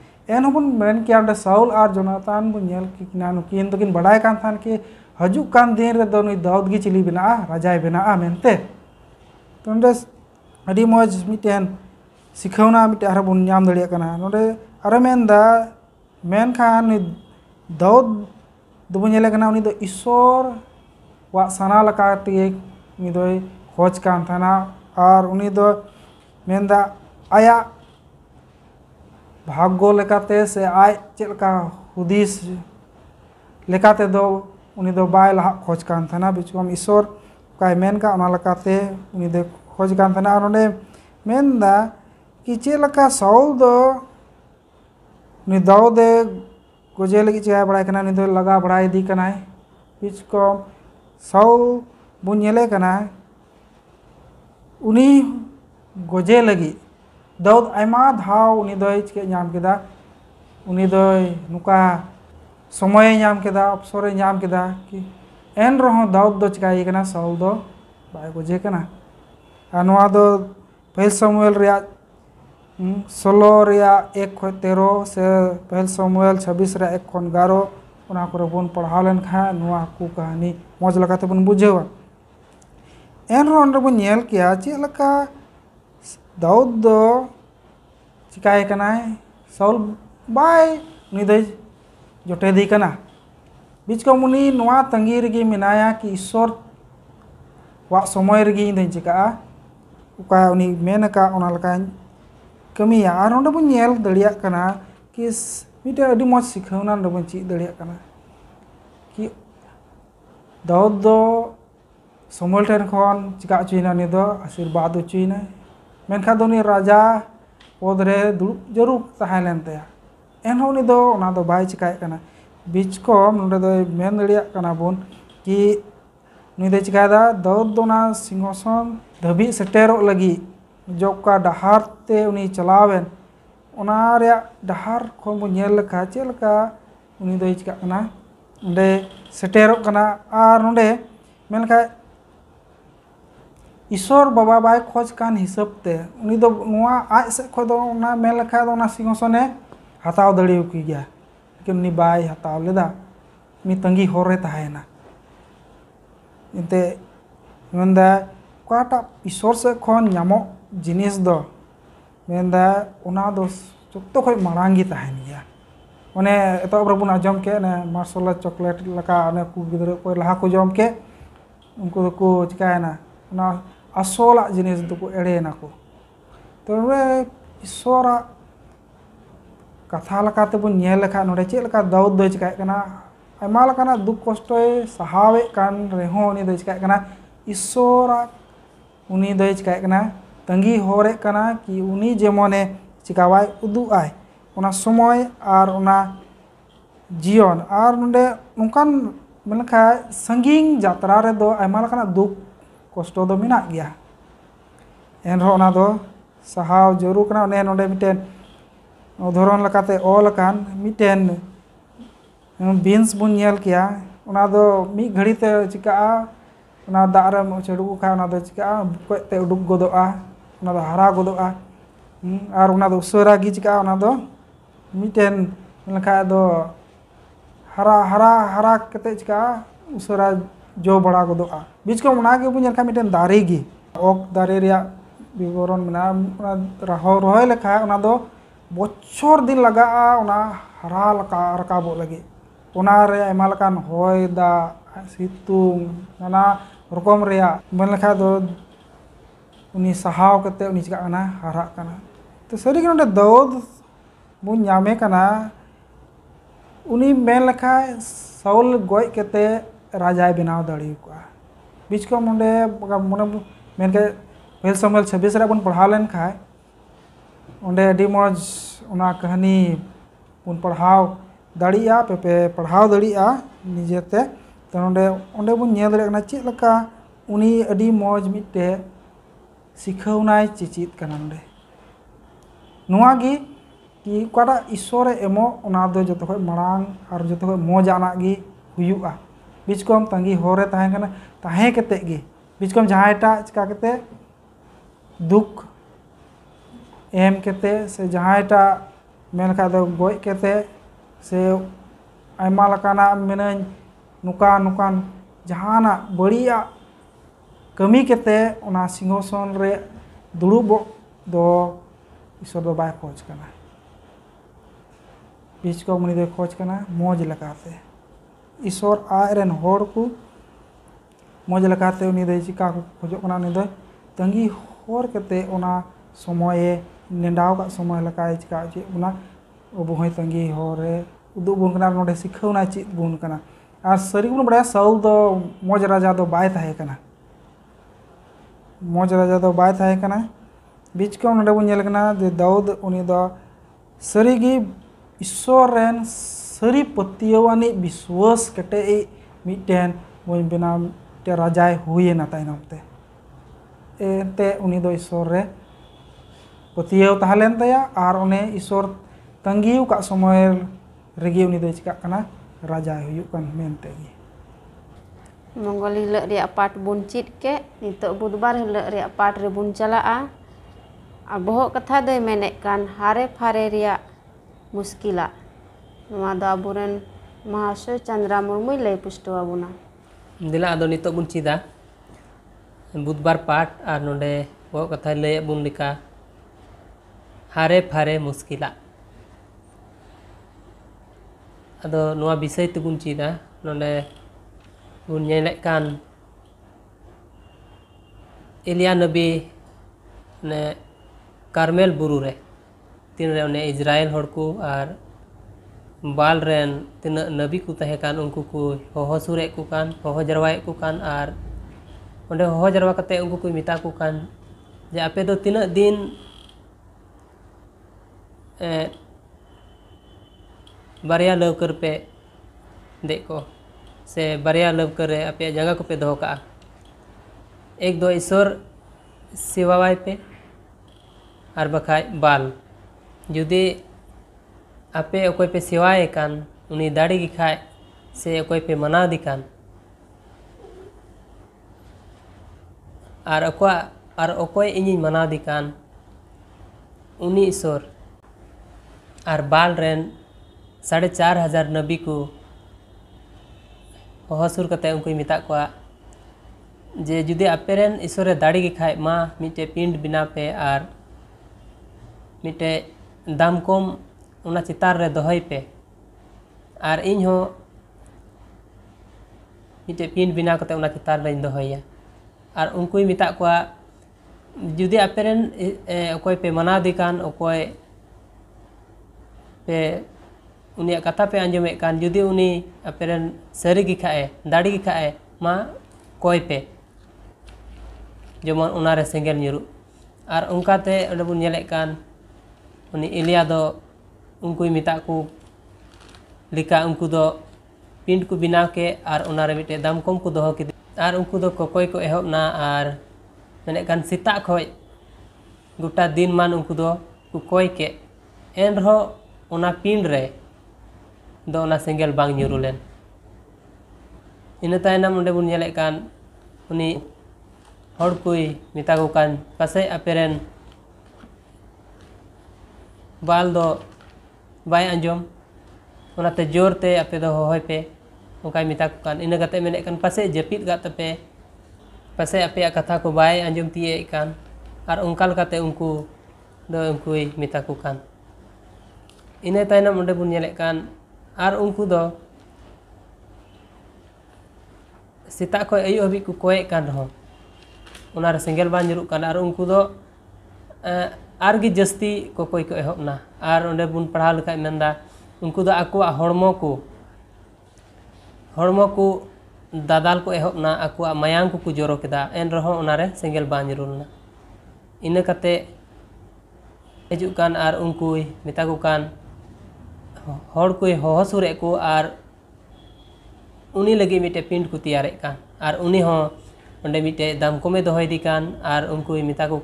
एन हम मेन कि साउल और जोनातान किन दोकिन बड़ा कि हजूक दिन रे दाऊद गे चिली बना राजा बनाते तो मज मिटन सिखावना मिटे और बन नाम दड़े और मनदा मेनखान दाऊद दबो ईश्वर वा साना लकाते खोज कान और उनी आया भाग्य लेकाते से आज चलका हुदीस लेकाते दो उनी दो बाय लहा खोज कान थाना बिचकम ईश्वर काय मेन का ओना लेकाते उनी दे खोज कान थाना और ने मेन दा कि चलका सौल दो उनी दाव दे गोजे लगे चाय बड़ा कना उनी दो लगा बड़ा दी कनाय बिचकम सौल बुन येले कनाय उनी गोजे लगी दाऊद आमा धाव उनी नुका समय अवसर कि एन रो दाऊद दो चेकना कना साउल दो बाय बुझे पहल समुएल सोलो एक रिया से पहल समुएल छब्बीस एक खन गारो बन ᱠᱚᱨᱮ ᱵᱚᱱ को कहानी मज़ लगा बुझे एन ᱞᱮᱠᱟᱛᱮ ᱵᱚᱱ ᱵᱩᱡᱷᱟᱹᱣᱟ daud do cikai kanai saul bai nidai jote di kana bich komuni nua tangir gi minaya ki isor wa somoir gi indai cika a uka uni menaka onal kain kami ya aron da bunyel dalia kana kis mita adi mo sikhaunan da bunci dalia kana ki daud do somol ten kon cika cina nido asir badu cina मेनखान दो राजा पद रे दुड़ब जरूर तहलेन एनहो उनी बै चिकायना बीचकम नोडे मेन दाबन कि नुई चिकायदा दाऊद सिंहसन धाबी सेटर लगी जबका डहारते उनी चलावेन डहार खन बोलका चलका उन चिकायना सेटर और नोडे ईश्वर बाबा बाय खोज कान हिसाब ते उनी दो नुआ आज से खो दो ना मेल लखा दो गया कि उनी बाय हटाव लेदा मी तंगी हो रहे ईश्वर से जिनिस दो मेंदा उना दो चुकतो कोई मरांगी था है नहीं ᱚᱱᱮ ᱮᱛᱚᱦᱚᱵ ᱨᱮᱵᱚᱱ ᱟᱸᱡᱚᱢ ᱠᱮᱫ ᱚᱱᱮ ᱢᱟᱨᱥᱟᱞᱟ ᱪᱚᱠᱞᱮᱴ ᱞᱮᱠᱟ असोल एड़े एड़ेना को तश्वर कथाब ना चलका दौद चेकान दुख कष्ट सहावे रेहन चेकान ईश्वर उन्नी चेकना तंगी हर कि जेमन चिकावे उदुआ उना समय और उना जीवन और नौकान संगीन जतरा रहा दुख कष्ट एन सहाव जरूर करना नाटन उदाहरण लाकान मिटन बीस बोल के मिद घड़ी ते चिका दागरे चाड़ू खाना चिका गजते उडुक गदा हरा गद उसी चिका मिटन लेखा हरा हरा हरा चिका उसरा जो बड़ा को बीच को उनका दारे ओक दारे विवरण में रहा बच्चर दिन लगा हरा रकाब लगे उनकान हा सीत नाना रकम सहावते चेकना हरा तो सारी ना दौद बनामे उन लेखा सौल गजते राजाए बनाव दाड़ी को बीच को मुंडे मुने मेनके छब्बीस बन पढ़ा लेन खाय उंडे मज कहानी बन पढ़ा दाड़ी आ पेपे पढ़ाव दाड़ी आ मज मे सिखौनाय चेचित कना कि ईश्वर एम जो दो जतो खै मडांग आरो जतो खै बीज को तंगी हो रहे तहन को जहाँ एट चिका कते दुख एम कते से जहाँ एट मेन खा गज कते से मिन लकाना नुका नुकान जहाँ बड़ी कमी कते सिंहसन दुड़ब दो ईश्वर दो बाय खोज करना बीज को उन्हीं खोज करना मौज लगाते हैं ईश्वर आरेन को मज़ लगाते चिका को खोजो तंगी हर कते समय नेंडाव समय लगाए चिका जे अब तंगी हर उदु बुन कना नोडे सिखौना और सारी बन बड़ा साउल दो मज़ राजा दो बाय थाए राजा दो बाय बीच को दाउद बुन दाऊद ईश्वर सारी पतियवान विश्वास कटे मिट्टन बोन बना राजाय होना तमते ईश्वर पतियवन और ईश्वर तंगी का समय रेगे चिका राजाय होते मंगल हिल पाठ बन चित के नित तो बुधवार हिल पाठ रेबन चला बहुत कथा दिन हारे फारे मुश्किल अब महाशय चंद्रा ᱢᱚᱦᱟᱥᱚᱭ ᱪᱟᱸᱫᱽᱨᱟ ᱢᱩᱨᱢᱩᱭ ᱞᱟᱹᱭ ᱯᱩᱥᱴᱟᱹᱣ ᱟᱵᱚᱱᱟ ᱫᱮᱞᱟ बुधवार पाठ और नोडे कथा लय लेका हारे फारे मुश्किल अदो नोआ विषय तबन तो चीदा बन एलिया नबी कारमेल बुरु रे तीन रे इजराइल हर को और ᱵᱟᱞ ᱨᱮᱱ ᱛᱤᱱᱟᱹᱜ ᱱᱟᱹᱵᱤ ᱠᱚ ᱛᱟᱦᱮᱸ ᱠᱟᱱ ᱩᱱᱠᱩ ᱠᱚ ᱦᱚᱦᱚ ᱥᱩᱨᱮᱫ ᱠᱚ ᱠᱟᱱ ᱦᱚᱦᱚ ᱡᱟᱨᱣᱟᱭᱮᱫ ᱠᱚ ᱠᱟᱱ ᱟᱨ ᱚᱸᱰᱮ ᱦᱚᱦᱚ ᱡᱟᱨᱣᱟ ᱠᱟᱛᱮᱫ ᱩᱱᱠᱩ ᱠᱚ ᱢᱮᱛᱟ ᱠᱚ ᱠᱟᱱ ᱡᱮ ᱟᱯᱮ ᱫᱚ ᱛᱤᱱᱟᱹᱜ ᱫᱤᱱ ᱵᱟᱨᱭᱟ ᱞᱟᱹᱣᱠᱟᱹ ᱨᱮᱯᱮ ᱫᱮᱡ ᱠᱚ से बारया लवकर अपे जगह को पे दो का एक दो ईश्वर सेवावाय पे और बखाय बाल जुदी आपे अकोपे सेवाए कान उन दाड़ी खाए से अकोपे मना दिकान और अकवा और अकय इन मना दिकान उनी ईश्वर और बाल रेन साढ़े चार हजार नबी को हहसुर उनको मिता को जे जुदी आपेन ईश्वर दाड़ी खाए माँ मिटे पिंड बनापे और मिटे दाम कम उना चितार रे दहय पे आर इन हो मिते पिन बिना कते उना चितार रे इन दहया आर उनकुई मिता को जुदि अपेरन कोई पे मना दिकान ओकोय पे उनी कथा पे अंजमे कान जुदि उनी अपेरन सरी की खाए दाड़ी की खाए मा कोई पे जमन उना रे सेंगेल नुरु आर उनका अडबु नेले कान उनी इलिया दो unku imita ku lika unku do pin ku bina ar unare mite dam kom ku do hoki ar unku do ko koi ko ehop na ar mane kan sita koi guta din man unku do ku koi ke enro una pint re do una singel bang nyurulen inetai na munde bun nyale kan uni hor koi mita ku kan pase aperen Baldo bay anjom ona te jor te ape do hoy pe ongkai kan ina gata mene kan pase jepit gata pe pase ape kata ko bay anjom ti e kan ar ongkal kate ungku do ungkui mitakukan ina tai na munde pun nyelek kan ar ungku do sita ko ayu habi ku koe kan ho ona ar single ban jeruk kan ar ungku do eh, और जस्ती को कोई को एहबना और अंडे बन पढ़ा लेखा उनको हड़मो को हड़मो को दादाल को एहबना मायांग को के एन रहे सेंगल बा जरूरना इन कते हजूकान उनको मेता को हड़ को होहो उनी मिटे पिंड को तैयार और उन्हीं मिटे दाम कमे दोहेदी और उनको मेता को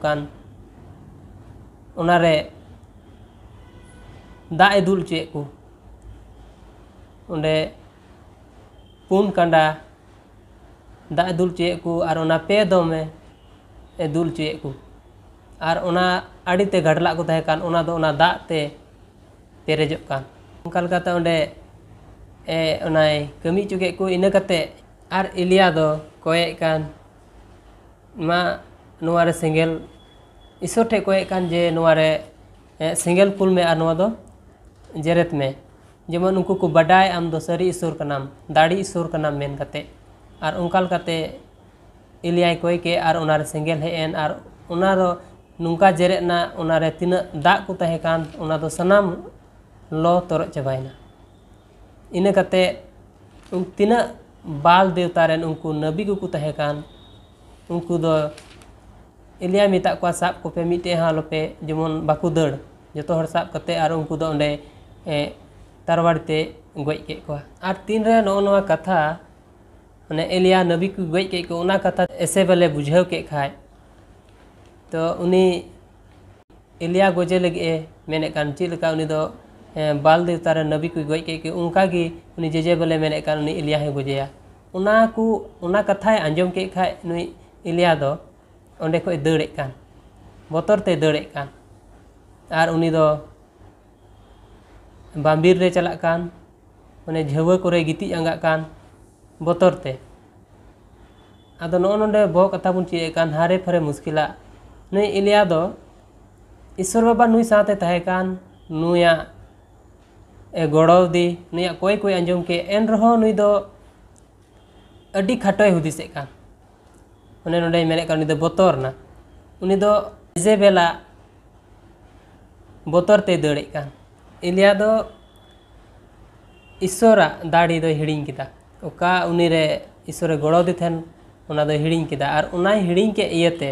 ᱚᱱᱟᱨᱮ ᱫᱟᱜ ᱮ ᱫᱩᱞ ᱦᱚᱪᱚᱭᱮᱫ ᱠᱚ ᱚᱸᱰᱮ ᱯᱩᱱ ᱠᱟᱸᱰᱟ ᱫᱟᱜ ᱮ ᱫᱩᱞ ᱦᱚᱪᱚᱭᱮᱫ ᱠᱚ ᱟᱨ ᱚᱱᱟ ᱯᱮ ᱫᱚᱢᱮ ᱮ ᱫᱩᱞ ᱦᱚᱪᱚᱭᱮᱫ ᱠᱚ ᱟᱨ ᱚᱱᱟ ᱟᱹᱰᱤᱛᱮ ᱜᱷᱟᱰᱞᱟᱜ ᱠᱚ ᱛᱟᱦᱮᱸ ᱠᱟᱱ ᱚᱱᱟ ᱫᱚ ᱚᱱᱟ ᱫᱟᱜ ᱛᱮ ᱯᱮᱨᱮᱡᱚᱜ ᱠᱟᱱ ᱚᱱᱠᱟ ᱞᱮᱠᱟᱛᱮ ᱚᱸᱰᱮ ᱮ ᱚᱱᱟᱭ ᱠᱟᱹᱢᱤ ᱦᱚᱪᱚ ᱠᱮᱫ ᱠᱚ ᱤᱱᱟᱹ ᱠᱟᱛᱮ ᱟᱨ ᱮᱞᱤᱭᱟ ᱫᱚ ᱠᱚᱭᱮᱜ ᱠᱟᱱ ᱢᱟ ᱱᱚᱣᱟᱨᱮ ᱥᱮᱸᱜᱮᱞ ईश्वर ठेकान जे सिंगल फुल में और जेरेत में जेमन उनको को बाडा आम दो सारी ईश्वर कनाम दाड़ी ईश्वर कनाम मेन और उनकाले इलिया कोई और सेंगल हेन और नौका जेरेना तीन दाग को तहकान सामान लो तर चाबाइना इन तीना बाल देवतारे उनको नबी को तहकान उनको इलिया मेता को सब को पे मिटे हाँ लोपे जेमन बाकुदड़ जो तो हर सब कते और उनको तारवाड़ते गज के तीन रे कथा मैं एलिया नबी को गज के उना कथा एसे बेले बुझे के खाय तो उनी इलिया गजे लगे मेने कान बाल देवता रे नबी को गज के उनका उनी जेजे बेले मेने कान उनी इलिया हे कथा आंजम के खाय नुई इलिया ᱚᱸᱰᱮ ᱠᱷᱚᱡ ᱫᱟᱹᱲᱮᱜ ᱠᱟᱱ ᱵᱚᱛᱚᱨ ᱛᱮ ᱫᱟᱹᱲᱮᱜ ᱠᱟᱱ ᱟᱨ ᱩᱱᱤ ᱫᱚ ᱵᱟᱢᱵᱤᱨ ᱨᱮ ᱪᱟᱞᱟᱜ ᱠᱟᱱ ᱢᱟᱱᱮ ᱡᱷᱟᱹᱣᱟᱹ ᱠᱚᱨᱮ ᱜᱤᱛᱤᱡ ᱟᱸᱜᱟᱜ ᱠᱟᱱ ᱵᱚᱛᱚᱨ ᱛᱮ ᱟᱫᱚ ᱱᱚᱜᱼᱚ ᱱᱚᱰᱮ ᱵᱚ ᱠᱟᱛᱷᱟ ᱵᱚᱱ ᱪᱮᱫ ᱠᱟᱱ ᱦᱟᱨᱮ ᱯᱷᱟᱨᱮ ᱢᱩᱥᱠᱤᱞᱟ ᱱᱩᱭ ᱮᱞᱤᱭᱟ ᱫᱚ ईश्वर बाबा नुई साथ तहकान नुया गौड़दी नुया कोई कोई अंजम के एन रहो नुई दो अड़ी खटोय हुदिस ᱚᱱᱮ ᱱᱚᱰᱮᱧ ᱢᱮᱱᱮᱫ ᱠᱟᱱ ᱩᱱᱤ ᱫᱚ ᱵᱚᱛᱚᱨᱱᱟ ᱩᱱᱤ ᱫᱚ ᱤᱡᱮᱵᱮᱞᱟ ᱵᱚᱛᱚᱨ ᱛᱮᱭ ᱫᱟᱹᱲᱮᱜ ᱠᱟᱱ ᱤᱞᱤᱭᱟ ᱫᱚ ᱤᱥᱥᱚᱨᱟᱜ ᱫᱟᱲᱮ ᱫᱚᱭ ᱦᱤᱲᱤᱧ ᱠᱮᱫᱟ ᱚᱠᱟ ᱩᱱᱤᱨᱮ ᱤᱥᱥᱚᱨᱮ ᱜᱚᱲᱚᱣᱟᱫᱮ ᱛᱟᱦᱮᱱ ᱚᱱᱟ ᱫᱚᱭ ᱦᱤᱲᱤᱧ ᱠᱮᱫᱟ ᱟᱨ ᱚᱱᱟᱭ ᱦᱤᱲᱤᱧ ᱠᱮᱫ ᱤᱭᱟᱹᱛᱮ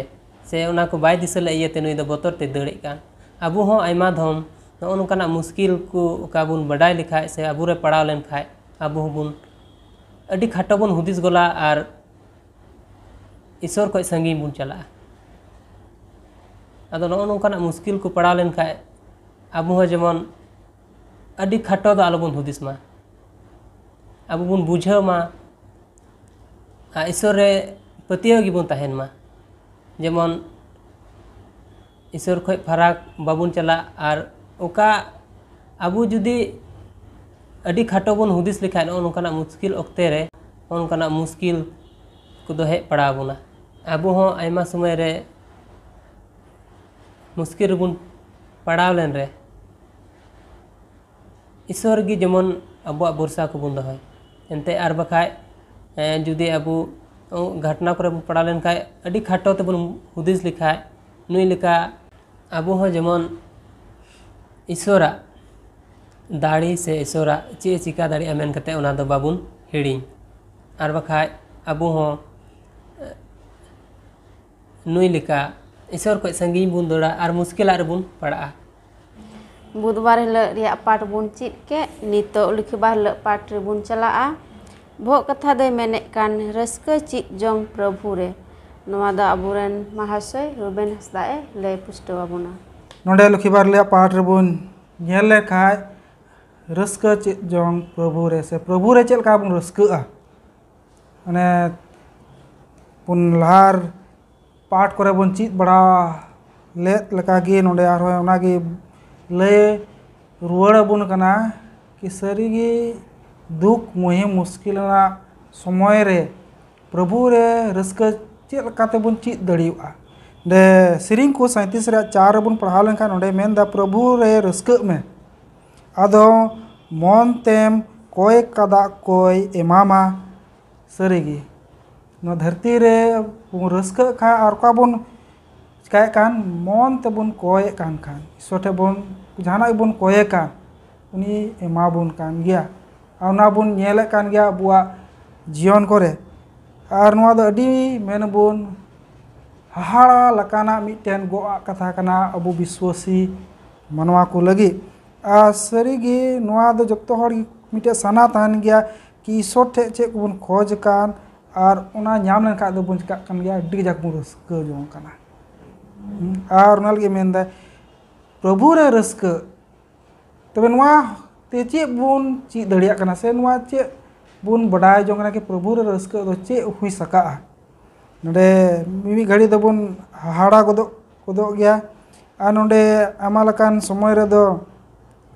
ᱥᱮ ᱚᱱᱟ ᱠᱚ ᱵᱟᱭ ᱫᱤᱥᱟᱹ ᱞᱮᱫ ᱤᱭᱟᱹᱛᱮ ᱱᱩᱭ ᱫᱚ ᱵᱚᱛᱚᱨ ᱛᱮᱭ ᱫᱟᱹᱲᱮᱜ ᱠᱟᱱ ᱟᱵᱚ ᱦᱚᱸ ᱟᱭᱢᱟ ᱫᱷᱚᱢ ᱱᱚᱜᱼᱚ ᱱᱚᱝᱠᱟᱱᱟᱜ ᱢᱩᱥᱠᱤᱞ ᱠᱚ ᱚᱠᱟ ᱵᱚᱱ ᱵᱟᱰᱟᱭ ᱞᱮᱠᱷᱟᱡ ᱥᱮ ᱟᱵᱚ ᱨᱮ ᱯᱟᱲᱟᱣ ᱞᱮᱱᱠᱷᱟᱡ ᱟᱵᱚ ᱦᱚᱸᱵᱚᱱ ᱟᱹᱰᱤ ᱠᱷᱟᱴᱚ ᱵᱚᱱ ᱦᱩᱫᱤᱥ ᱜᱚᱞᱟ ᱟᱨ ईश्वर खो संग बन चल नौकरान मुश्किल को पड़ा लेन अब जेमन खाटो दो आलो अब बन बुझेमा ईश्वर पतियोगी बनमा जेमन ईश्वर खोज फाराक बाबन चल और अब जुदी खाटो बन हदिस लेखा नौकरान मुश्किल अक्त मुश्किल को हे पड़ा बोना अब समय रे मुश्किल ᱨᱮ ᱢᱩᱥᱠᱤᱞ ᱨᱮᱵᱚᱱ ᱯᱟᱲᱟᱣ ईश्वर की जमन अब बरसा को बन एनते जुदी अब घटना को पड़ा लेन खाई खाटो तब हूदिस लेखा नुई अब जमन ईश्वर दाड़ी से ईश्वर चे चिका दाड़ी बाबन हिड़ी और बाखा अब ᱱᱩᱭ ᱞᱮᱠᱟ ᱤᱥᱥᱚᱨ ᱠᱷᱚᱱ ᱥᱟᱺᱜᱤᱧ ᱵᱚᱱ ᱫᱟᱹᱲᱟ ᱟᱨ ᱢᱩᱥᱠᱤᱞᱟᱜ ᱨᱮᱵᱚᱱ पड़ा बुधवार हिलोग पाठ बन चीद के नित लिखिबार हिलोग पाठ रेबन चला भोग कथा दे मेनकान रस्क चीद जो प्रभु रे अबुरन महाशय रुबेन हसदा लय पुष्टवाबना ना लिखिबार हिलोग पाठ रेबन नेले खाय रस्क चीद जो प्रभु रे से प्रभु रे चेलका बन रस्क अने पुन लहार पाठ को बन चीज बड़ा लेत ना गे नोडे आर कि सारी दुख मोहे मुश्किल समय रे प्रभु रे रस्क चेद लकाते बन चीज दड़ियुआ दे सिरिंग को सैंतीस चार 4 बन पढ़ा लेखा नोडे मेन दा प्रभु रे रस्क में अदो मन तेम कोई कदा कोई एमामा सारी धरती रे रहा बन चाय मन तब कयन खान ईश्वर ठे बन जहाँ बन कयन उनल अब जीवन कोरे मेनबन हहाड़ा मिट्टन कथा अब विश्वासी मानवा को लगे लगी सारी जो मिट्टे सना तहन गया कि ईश्वर ठे चेक बन खजान और उना नाम चिका कान गया अड्डी जाक बन और प्रभु रे चे बन ची दड़िया से चे बन बडाय जोंग काना प्रभु रे रस्का दो चे हुई सका घड़ी दो बन हाड़ा गोदो गोदो गया समय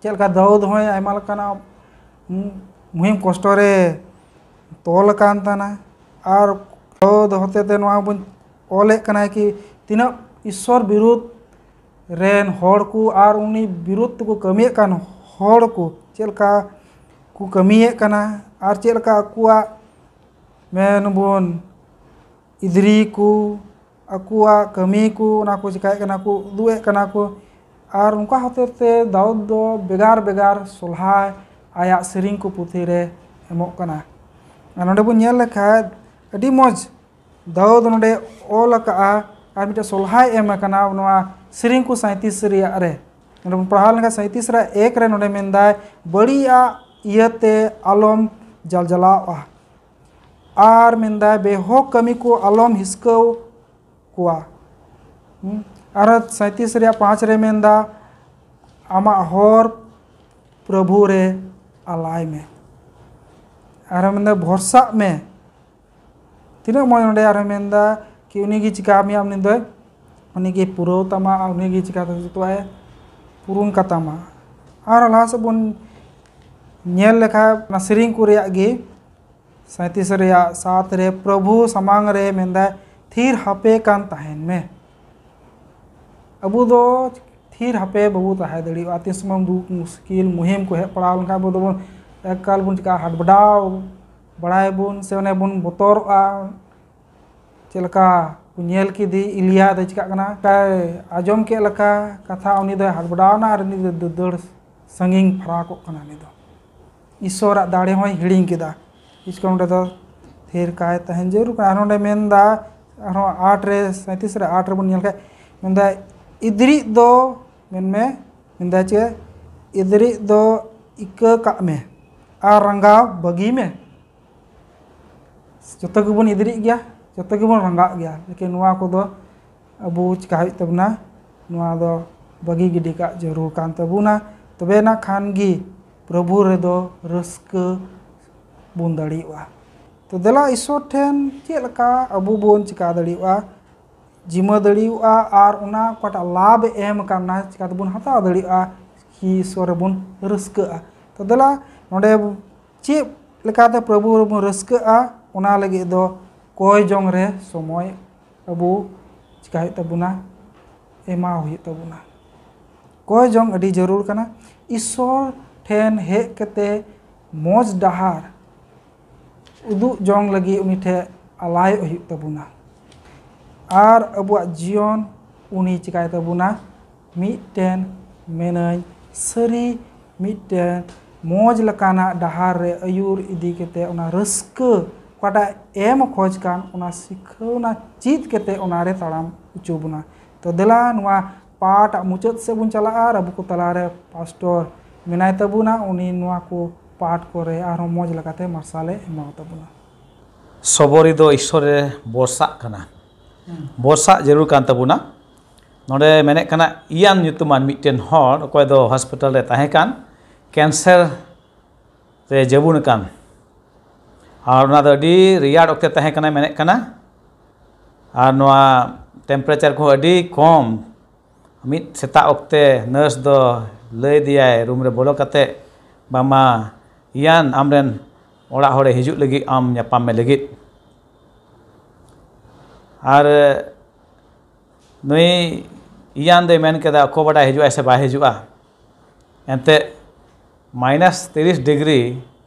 चलका दाऊद होय मुहिम कष्ट रे और खोद होते ते कि तीना ईश्वर विरुद्ध रेन को और उन्हीं विरुद्ध को कमी कान होड़ को चलका को कमी और चलका कुआ मेन बन इदरी को अकुआ कमी को ना को चिकाय को दुए को और उनका होते दाउद दो बेगार बेगार सोलहा आया सेरिंग को पुथी रे एमो कना नोडे अभी मज दाऊद नोडे का और मिटे सोलहाय एम को 37 पढ़ा लेकिन 37 एक नाई बड़ी मेंदा आलम जलजला बेहो कमी को आलम हिसक को और सैंतीस पाँच रे आम हर प्रभु रे आलाय में और भरसा में तीन मैंने और मेनदा कि उन्नी चिका उनकी पुरौतमा उनकी चिका जो है पुरुन कतामा और लहास बोल लेखा सेरी साइतीस सातरे प्रभु सामांग थीर हपे कान तहन में अब थीर हपे बबू तहे दड़ी दुख मुश्किल मुहिम को हे पड़ा लेकिन अब बन चेक हटबडाव बड़ा बन से बतर चलका बोल कि इलिया चिकाकना चेकना आजम के लेका कथा उन्हीं हाथबड़ा दुदड़ संगीन फरा ईश्वर दाड़े हों हिड़ी के थिर कहें जरूर और ना आठ रे सैंतीस आठ रेबन खेदा इदरी दो मेनमे चे इदरी दो इक में आ रंगा बगी में Jota gubun idrik gya, jota gubun rangga gya. Lekin nua kudo abu cikahit tabuna, nua do bagi gede kak jero kan tabuna. Tapi na kan gi, prabu redo reske bundali wa. dala iso ten cikka abu bun cikadali wa. Jima dali wa ar una kwata lab em karna cikatabun hata dali wa ki suara bun reske a. Tadela nonde cik lekata prabu rumu reske a. ओना लगे कय जंग रे समय अब चिकाताबना एमाताबना कय जंग जरूर करना ईश्वर ठेन हेकते मज डहार उदू जो लगे उनठे आलायताबना और अब जीवन उन्नी चिकाताबना मिटेन मेन सरी मिटेन मज लकाना डहार रे इदी के ते रस्क एम खोज कर सिखाना चीत के ताड़ाम उचुबना तो दिला पाठ मुचाद से बन चला अब को तलारे पास्टर मेनाय तबना उनी को पाठ को मज लगाते मार्शाले एमातबना सबरी दो ईश्वर बरसा बरसा जरूर कानबना नोड़े मेने इयान मिटन हर अकय हॉस्पिटल कैंसर रे और रियाड़ ओके और टेम्परेचर को कम मिद सेता ओक्ते नर्स दो लय दिया रूम रे बोलो कते बामा यान आमरेन ओड़ा होड़े हिजुक लगे आम नपाम में लगे और नई यान दे मेन केदा को बड़ा हिजु से बा हिजुआ एंते माइनस 30 डिग्री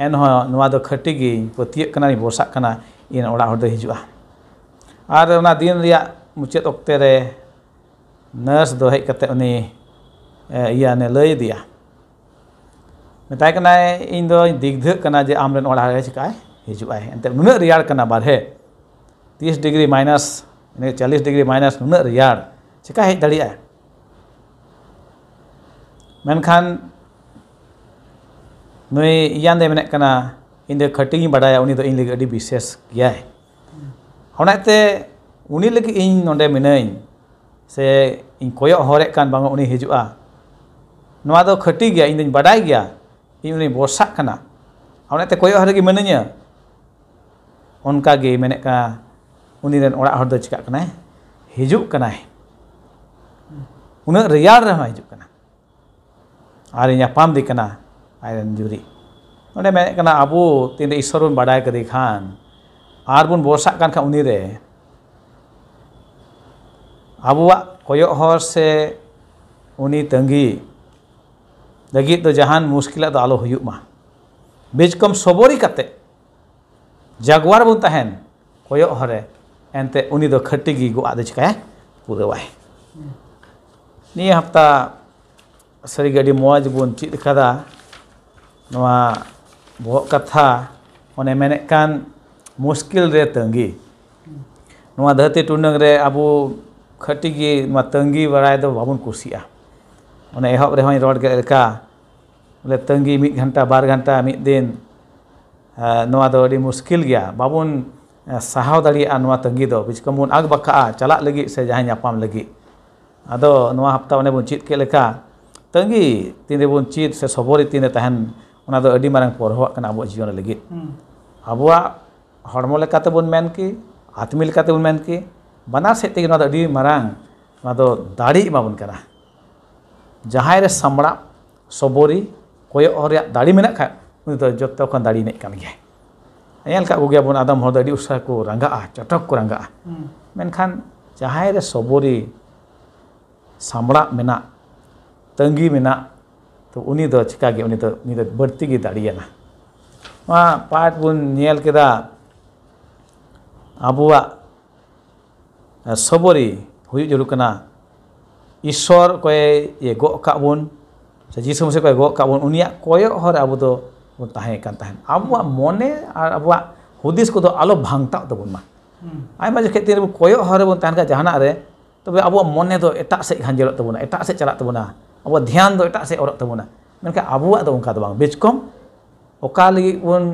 एनहों नवा दो खटी गी पतिये इन ओड़ा होड़ दो दिन मुचाद मुचेत नर्स दो हेज कते उनी इन दो दिग्ध जे आम ओड़ा चिकाय हिजुआ एंते नुना रियाड़ कना बारहे तीस डिग्री माइनस चालीस डिग्री माइनस नुना रियाड़ चिका हज दड़िया मेनखान नुदे मे इन खटी बाढ़ा उन विशेष गये हनाते उन लगे मिनाई से इन कयोगान बा उन हजा ना खटी गया इन बाढ़ गया इन बसा हनाते कयोहर मिनाया उनकागे मेने उन चिका हजना उन रेड रहा हजना और इंपाम देना आयर इंजुरी ना अब तीन ईश्वर बाढ़ कदे खान और बन बसा उनरे अब कयर से उनी तंगी लगी तो जहां मुश्किल तो आलो हुमा बीजकम सबरी कते जगवार बन तहन कयर एनते उनी दो खटी गुआ चिकाय पुरवाय नी हफ्ता सरी मज़ बन चिका बहुत कथा ᱠᱟᱛᱷᱟ ᱚᱱᱮ मुश्किल रे तंगी ना धरती टुनंग अब खटी गे तंगी बड़ा तो बाबन कुसिया ओने एहब रहे होय रोड के बोले तंगी मित घंटा बार घंटा मित दिन नुआ मुश्किल गया बाबन साहाव दा तंगी दो बीच कमुन आग बखा चला लगी से जहाँ नापाम लगी अदो नुआ हफ्ता चित तंगी तीन बो चित से सबोरी तिने तहन ᱚᱱᱟ ᱫᱚ ᱟᱹᱰᱤ ᱢᱟᱨᱟᱝ ᱯᱚᱨᱦᱚᱣᱟᱜ ᱠᱟᱱᱟ ᱟᱵᱚᱣᱟᱜ ᱡᱤᱭᱚᱱ ᱞᱟᱹᱜᱤᱫ ᱟᱵᱚᱣᱟᱜ ᱦᱚᱲᱢᱚ ᱞᱮᱠᱟᱛᱮ ᱵᱚᱱ ᱢᱮᱱ ᱠᱤ ᱟᱛᱢᱤ ᱞᱮᱠᱟᱛᱮ ᱵᱚᱱ ᱢᱮᱱ ᱠᱤ ᱵᱟᱱᱟᱨ ᱥᱮᱫ ᱛᱮᱜᱮ ᱱᱚᱣᱟ ᱫᱚ ᱟᱹᱰᱤ ᱢᱟᱨᱟᱝ ᱱᱚᱣᱟ ᱫᱚ ᱫᱟᱲᱮ ᱮᱢᱟᱵᱚᱱ ᱠᱟᱱᱟ ᱡᱟᱦᱟᱸᱭ ᱨᱮ ᱥᱟᱢᱲᱟᱣ ᱥᱚᱵᱚᱨᱤ ᱠᱚᱭᱚᱜ ᱦᱚᱨ ᱨᱮᱭᱟᱜ ᱫᱟᱲᱮ ᱢᱮᱱᱟᱜ ᱠᱷᱟᱱ ᱩᱱᱤ ᱫᱚ ᱡᱚᱛᱚ ᱠᱷᱚᱱ ᱫᱟᱲᱮ ᱮᱱᱮᱡ ᱠᱟᱱ ᱜᱮᱭᱟᱭ ᱧᱮᱞ ᱠᱟᱜ ᱠᱚᱜᱮᱭᱟᱵᱚᱱ ᱟᱫᱚᱢ ᱦᱚᱲ ᱫᱚ ᱟᱹᱰᱤ ᱩᱥᱟᱹᱨᱟ ᱠᱚ ᱨᱟᱸᱜᱟᱜᱼᱟ ᱪᱚᱴᱚᱠ ᱠᱚ ᱨᱟᱸᱜᱟᱜᱼᱟ ᱢᱮᱱᱠᱷᱟᱱ ᱡᱟᱦᱟᱸᱭ ᱨᱮ ᱥᱚᱵᱚᱨᱤ ᱥᱟᱢᱲᱟᱜ ᱢᱮᱱᱟᱜ ᱛᱟᱺᱜᱤ ᱢᱮᱱᱟᱜ तो चिका के ᱫᱚ तो ᱜᱮ तो बढ़ती की दाढ़ी है ना वहाँ पाठ ᱯᱟᱴ नियल के दा ᱟᱵᱚᱣᱟᱜ सबोरी हुई जरूर ᱠᱟᱱᱟ ईश्वर कोई ये गो काबन से जीसु मसीह कोई गो काबन उन्हीं कोई हर अब तो बन ताहे कान ताहन अब मने और अब हुदीस को तो आलो भांगता तो बन मा हम्म। आयमा जखे तेरे कोयो हर बन ताहन का जहाना रे तबे तो अब मने तो एटा से तो बन एटा चला तो बना अब ध्यान दो एट से अब उनका बेचकम ओका लगी बन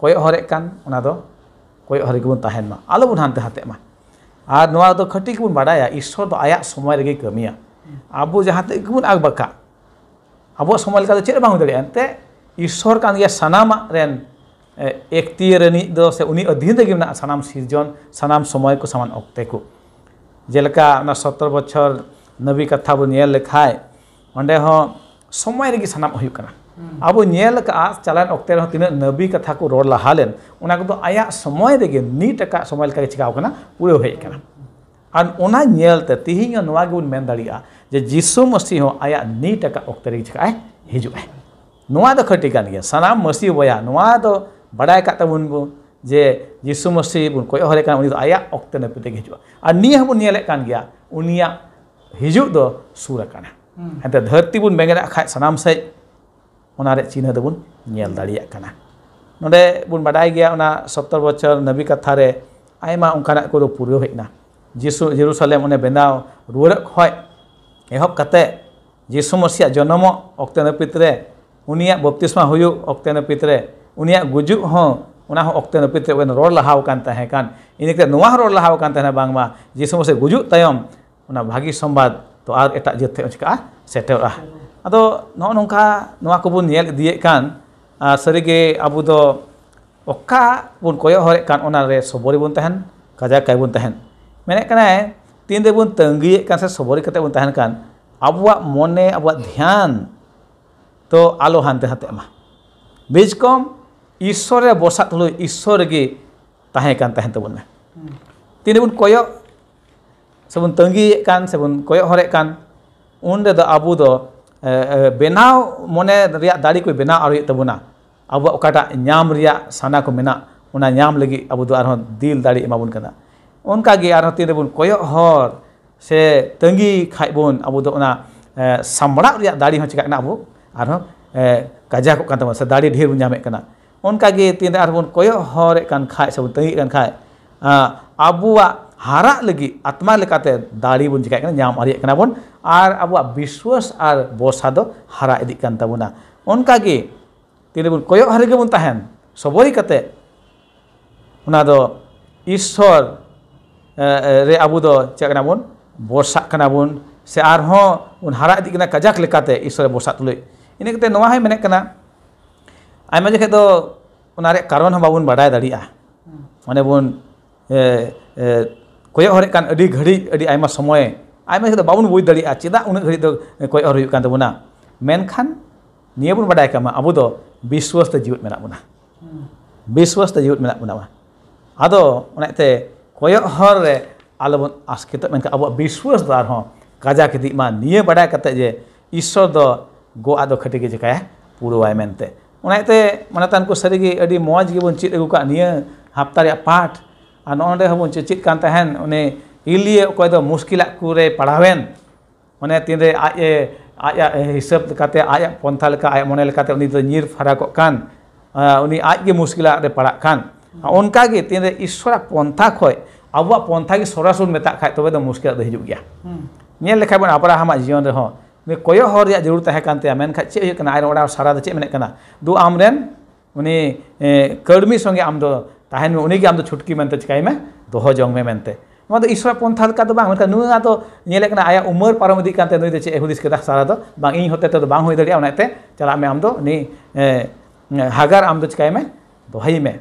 कोय हरे कोय हरे बन तहन आलो बन हानते हाते मा और नवा बन बाडाया ईश्वर दो आया समय रे कमिया अब जहां तक बन आग बका अब समय लगा चेर बांग दड़े ईश्वर कान गया सनामा से उनी अधीन रे मना सनाम सीजन सनाम समय को समान ओक्ते को जेलका ना 17 बछर नबी कथा बन नेल समय सामना ᱥᱚᱢᱚᱭ ᱨᱮᱜᱮ ᱥᱟᱱᱟᱢ ᱦᱩᱭᱩᱜ ᱠᱟᱱᱟ अब चलान अक्ते तीन नबी कथा को रोड लहालेन आया समय रेगे नीट का समय लेकर चिकावना पूरे हेकते तेहे तीन बन जे जीशु मसीह आया नीट का अक्त चिका अक्ते ना तो खटी खटिकान सामान मसीह बया तो बड़ा तबन जे जीशु मसीह बन कयहरे तो आया अक्ते नपीते हजूँ और निये बन गया हजूद सूर ᱦᱮᱸᱛᱮ ᱫᱷᱟᱹᱨᱛᱤ ᱵᱚᱱ ᱵᱮᱸᱜᱮᱫᱟᱜ ᱠᱷᱟᱡ ᱥᱟᱱᱟᱢ ᱥᱮᱡ ᱚᱱᱟ ᱨᱮᱭᱟᱜ ᱪᱤᱱᱦᱟᱹ ᱫᱚᱵᱚᱱ ᱧᱮᱞ ᱫᱟᱲᱮᱭᱟᱜ ᱠᱟᱱᱟ ᱱᱚᱰᱮ ᱵᱚᱱ ᱵᱟᱰᱟᱭ ᱜᱮᱭᱟ ᱚᱱᱟ ᱥᱚᱛᱛᱚᱨ ᱵᱚᱪᱷᱚᱨ ᱱᱟᱵᱤ ᱠᱟᱛᱷᱟ ᱨᱮ ᱟᱭᱢᱟ ᱚᱱᱠᱟᱱᱟᱜ ᱠᱚᱫᱚ ᱯᱩᱨᱟᱹᱣ ᱦᱮᱡ ᱮᱱᱟ ᱡᱤᱥᱩ ᱡᱮᱨᱩᱥᱟᱞᱮᱢ ᱚᱱᱮ ᱵᱮᱱᱟᱣ ᱨᱩᱣᱟᱹᱲᱚᱜ ᱠᱷᱚᱡ ᱮᱦᱚᱵ ᱠᱟᱛᱮ ᱡᱤᱥᱩ ᱢᱚᱥᱤᱭᱟᱜ ᱡᱚᱱᱚᱢᱚᱜ ᱚᱠᱛᱮ ᱱᱟᱹᱯᱤᱛ ᱨᱮ ᱩᱱᱤᱭᱟᱜ ᱵᱚᱯᱛᱤᱥᱢᱟ ᱦᱩᱭᱩᱜ ᱚᱠᱛᱮ ᱱᱟᱹᱯᱤᱛ ᱨᱮ ᱩᱱᱤᱭᱟᱜ ᱜᱩᱡᱩᱜ ᱦᱚᱸ ᱚᱱᱟ ᱦᱚᱸ ᱚᱠᱛᱮ ᱱᱟᱹᱯᱤᱛ ᱨᱮ ᱨᱚᱲ ᱞᱟᱦᱟᱣ ᱠᱟᱱ ᱛᱟᱦᱮᱸ ᱠᱟᱱ ᱤᱱᱟᱹ ᱠᱟᱛᱮ ᱱᱚᱣᱟ ᱦᱚᱸ ᱨᱚᱲ ᱞᱟᱦᱟᱣ ᱠᱟᱱ ᱛᱟᱦᱮᱱᱟ ᱵᱟᱝᱢᱟ ᱡᱤᱥᱩ ᱢᱚᱥᱤ ᱜᱩᱡᱩᱜ ᱛᱟᱭᱚᱢ ᱚᱱᱟ ᱵᱷᱟᱹᱜᱤ ᱥᱚᱢᱵᱟᱫ तो आर एट जो चिका सेटर अद नौका बोल दिए अब कयन सबरी बोन कजा कई बोन मेकना तीन दिन तंगी से सबरी कर अब मने अब ध्यान तो आलो हानते हाते बीज कम ईश्वर बसा तुल ईश्वर तहेकन तीन दिन कयक sebun tenggi kan sebun koyok horek kan unde do abu do eh, eh, benau mone ria dali kui benau aru itu buna abu kata nyam ria sana ko mena una nyam lagi abu do arhon dil dari imabun kana unka kagi arhon tiri bun koyok hor se tenggi kai bun abu do una eh, samrak ria dali ho cikak na abu arhon kajak ko kantamon se dari dihir bun nyamek kena unka gi tiri arhon koyok horek kan kai sebun tenggi kan kai ah, abu ᱦᱟᱨᱟᱜ ᱞᱟᱹᱜᱤᱫ ᱟᱛᱢᱟ ᱞᱮᱠᱟᱛᱮ ᱫᱟᱲᱮ ᱵᱚᱱ ᱪᱤᱠᱟᱭ ᱠᱟᱱᱟ ᱧᱟᱢ ᱫᱟᱲᱮᱭᱟᱜ ᱠᱟᱱᱟ ᱵᱚᱱ ᱟᱨ ᱟᱵᱚᱣᱟᱜ ᱵᱤᱥᱣᱟᱥ ᱟᱨ ᱵᱚᱥᱟ ᱫᱚ ᱦᱟᱨᱟ ᱤᱫᱤᱜ ᱠᱟᱱ ᱛᱟᱵᱚᱱᱟ ᱚᱱᱠᱟᱜᱮ ᱛᱤᱱᱟᱹᱵᱚᱱ ᱠᱚᱭᱚᱜ ᱦᱟᱨᱤᱜᱮ ᱵᱚᱱ ᱛᱟᱦᱮᱱ ᱥᱚᱵᱚᱨᱤ ᱠᱟᱛᱮ ᱚᱱᱟ ᱫᱚ ᱤᱥᱥᱚᱨ ᱨᱮ ᱟᱵᱚ ᱫᱚ ᱪᱮᱫ ᱠᱟᱱᱟ ᱵᱚᱱ ᱵᱚᱥᱟᱜ ᱠᱟᱱᱟ ᱵᱚᱱ ᱥᱮ ᱟᱨᱦᱚᱸ ᱵᱚᱱ ᱦᱟᱨᱟ ᱤᱫᱤᱜ ᱠᱟᱱᱟ ᱠᱟᱡᱟᱠ ᱞᱮᱠᱟᱛᱮ ᱤᱥᱥᱚᱨᱮ ᱵᱚᱥᱟᱜ ᱛᱩᱞᱩᱡ ᱤᱱᱟᱹ ᱠᱟᱛᱮ ᱱᱚᱣᱟ ᱦᱚᱸᱭ ᱢᱮᱱᱮᱫ ᱠᱟᱱᱟ ᱟᱭᱢᱟ ᱡᱚᱠᱷᱮᱡ ᱫᱚ ᱚᱱᱟ ᱨᱮᱭᱟᱜ ᱠᱟᱨᱚᱱ ᱦᱚᱸ ᱵᱟᱵᱚᱱ ᱵᱟᱰᱟᱭ ᱫᱟᱲᱮᱭᱟᱜᱼᱟ ᱚᱱᱮ ᱵᱚᱱ कोयर घड़ी समय बाबू बुझ दा चेदा उन घड़ी कोयर होना मेखान निये बोलाय अब विश्वस्त जीवित मेरा बोना विश्वस्त जीवित मे बोना अद कयर आलो बन आसकेत अब विश्वस काजाक निये बड़ा जे ईश्वर गो आद खटी चेकाय पुरोवा मनते मानते को सारीगे मज़ गे बन चेद अगुक निये हफ्ता पाठ और चेचित कान इलिए मुश्किल तो को रे पढ़ावेन तीन आज आज हिसाब काते आज पंथा लेका आज मने नीर फरक कान आज मुश्किल रे पढ़ा कान उनका तीन ईश्वर पंथा खोय अब पंथा की सरासर मेता खाय तबे तो मुश्किल दो हिजुग गया हम्म। नेल लेखा बन अपरा हम जीवन रे हो जरूर तह कान आज सारा दे चे मेने कना दु आमरेन संगे आम ᱛᱟᱦᱮᱱ ᱢᱮ ᱩᱱᱤᱜᱮ ᱟᱢ ᱫᱚ ᱪᱷᱩᱴᱠᱤ ᱢᱮᱱᱛᱮ ᱪᱤᱠᱟᱭ ᱢᱮ ᱫᱚᱦᱚ ᱡᱚᱝ ᱢᱮ ᱢᱮᱱᱛᱮ ᱱᱚᱣᱟ ᱫᱚ ᱤᱥᱨᱟ ᱯᱚᱱᱛᱷᱟ ᱞᱮᱠᱟ ᱫᱚ ᱵᱟᱝ ᱢᱮᱱᱠᱷᱟᱱ ᱱᱩᱭ ᱫᱚ ᱧᱮᱞᱮ ᱠᱟᱱᱟ ᱟᱭᱟᱜ ᱩᱢᱟᱹᱨ ᱯᱟᱨᱚᱢ ᱤᱫᱤᱜ ᱠᱟᱱᱛᱮ ᱱᱩᱭ ᱫᱚ ᱪᱮᱫ ᱦᱩᱫᱤᱥ ᱠᱮᱫᱟ ᱥᱟᱨᱟ ᱫᱚ ᱵᱟᱝ ᱤᱧ ᱦᱚᱛᱮ ᱛᱮᱫᱚ ᱵᱟᱝ ᱦᱩᱭ ᱫᱟᱲᱮᱭᱟᱜᱼᱟ ᱚᱱᱟᱛᱮ ᱪᱟᱞᱟᱜ ᱢᱮ ᱟᱢ ᱫᱚ ᱩᱱᱤ ᱦᱟᱜᱟᱨ ᱟᱢ ᱫᱚ ᱪᱤᱠᱟᱭ ᱢᱮ ᱫᱚᱦᱚᱭ ᱢᱮ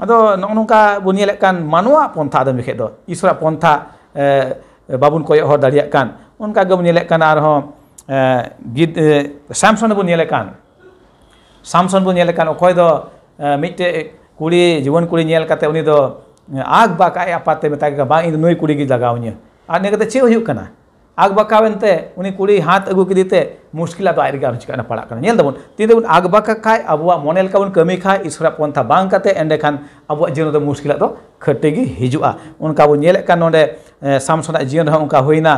ᱟᱫᱚ ᱱᱚᱜᱼᱚ ᱱᱚᱝᱠᱟ ᱵᱚᱱ ᱧᱮᱞᱮᱫ ᱠᱟᱱ ᱢᱟᱱᱣᱟ ᱯᱚᱱᱛᱷᱟ ᱟᱫᱚᱢ ᱡᱚᱠᱷᱮᱡ ᱫᱚ ᱤᱥᱨᱟ ᱯᱚᱱᱛᱷᱟ ᱵᱟᱵᱚᱱ ᱠᱚᱭᱚᱜ ᱦᱚᱨ ᱫᱟᱲᱮᱭᱟᱜ ᱠᱟᱱ ᱚᱱᱠᱟ ᱜᱮᱵᱚᱱ ᱧᱮᱞᱮᱫ ᱠᱟᱱ ᱟᱨᱦᱚᱸ ᱥᱟᱢᱥᱚᱱ ᱵᱚᱱ ᱧᱮᱞᱮᱫ ᱠᱟᱱ ᱥᱟᱢᱥᱚᱱ ᱵᱚᱱ ᱧᱮᱞᱮᱫ ᱠᱟᱱ ᱚᱠᱚᱭ ᱫᱚ ᱢᱤᱫᱴᱮᱡ कुड़ी ᱡᱩᱣᱟᱹᱱ कुड़ी ᱧᱮᱞ ᱠᱟᱛᱮ ᱩᱱᱤ ᱫᱚ ᱟᱜ ᱵᱟᱠ ᱟᱡ ᱟᱯᱟᱛᱮ ᱢᱮᱛᱟ ᱠᱮᱫᱟ ᱵᱟᱝ ᱤᱧ आग बकावेनते कुड़ी हाथ अगु किदीते मुश्किल तो आइरगा चिकाना पड़ा कना नेल तीन दबन आग बका खाय अबुआ मोनेल का उन कमी खाय इसरा पंथा बांग एंड खान अब जीवन तो तो खटेगी हिजुआ उनका बो नेल का सामसोना जीवन रहा उनका होइना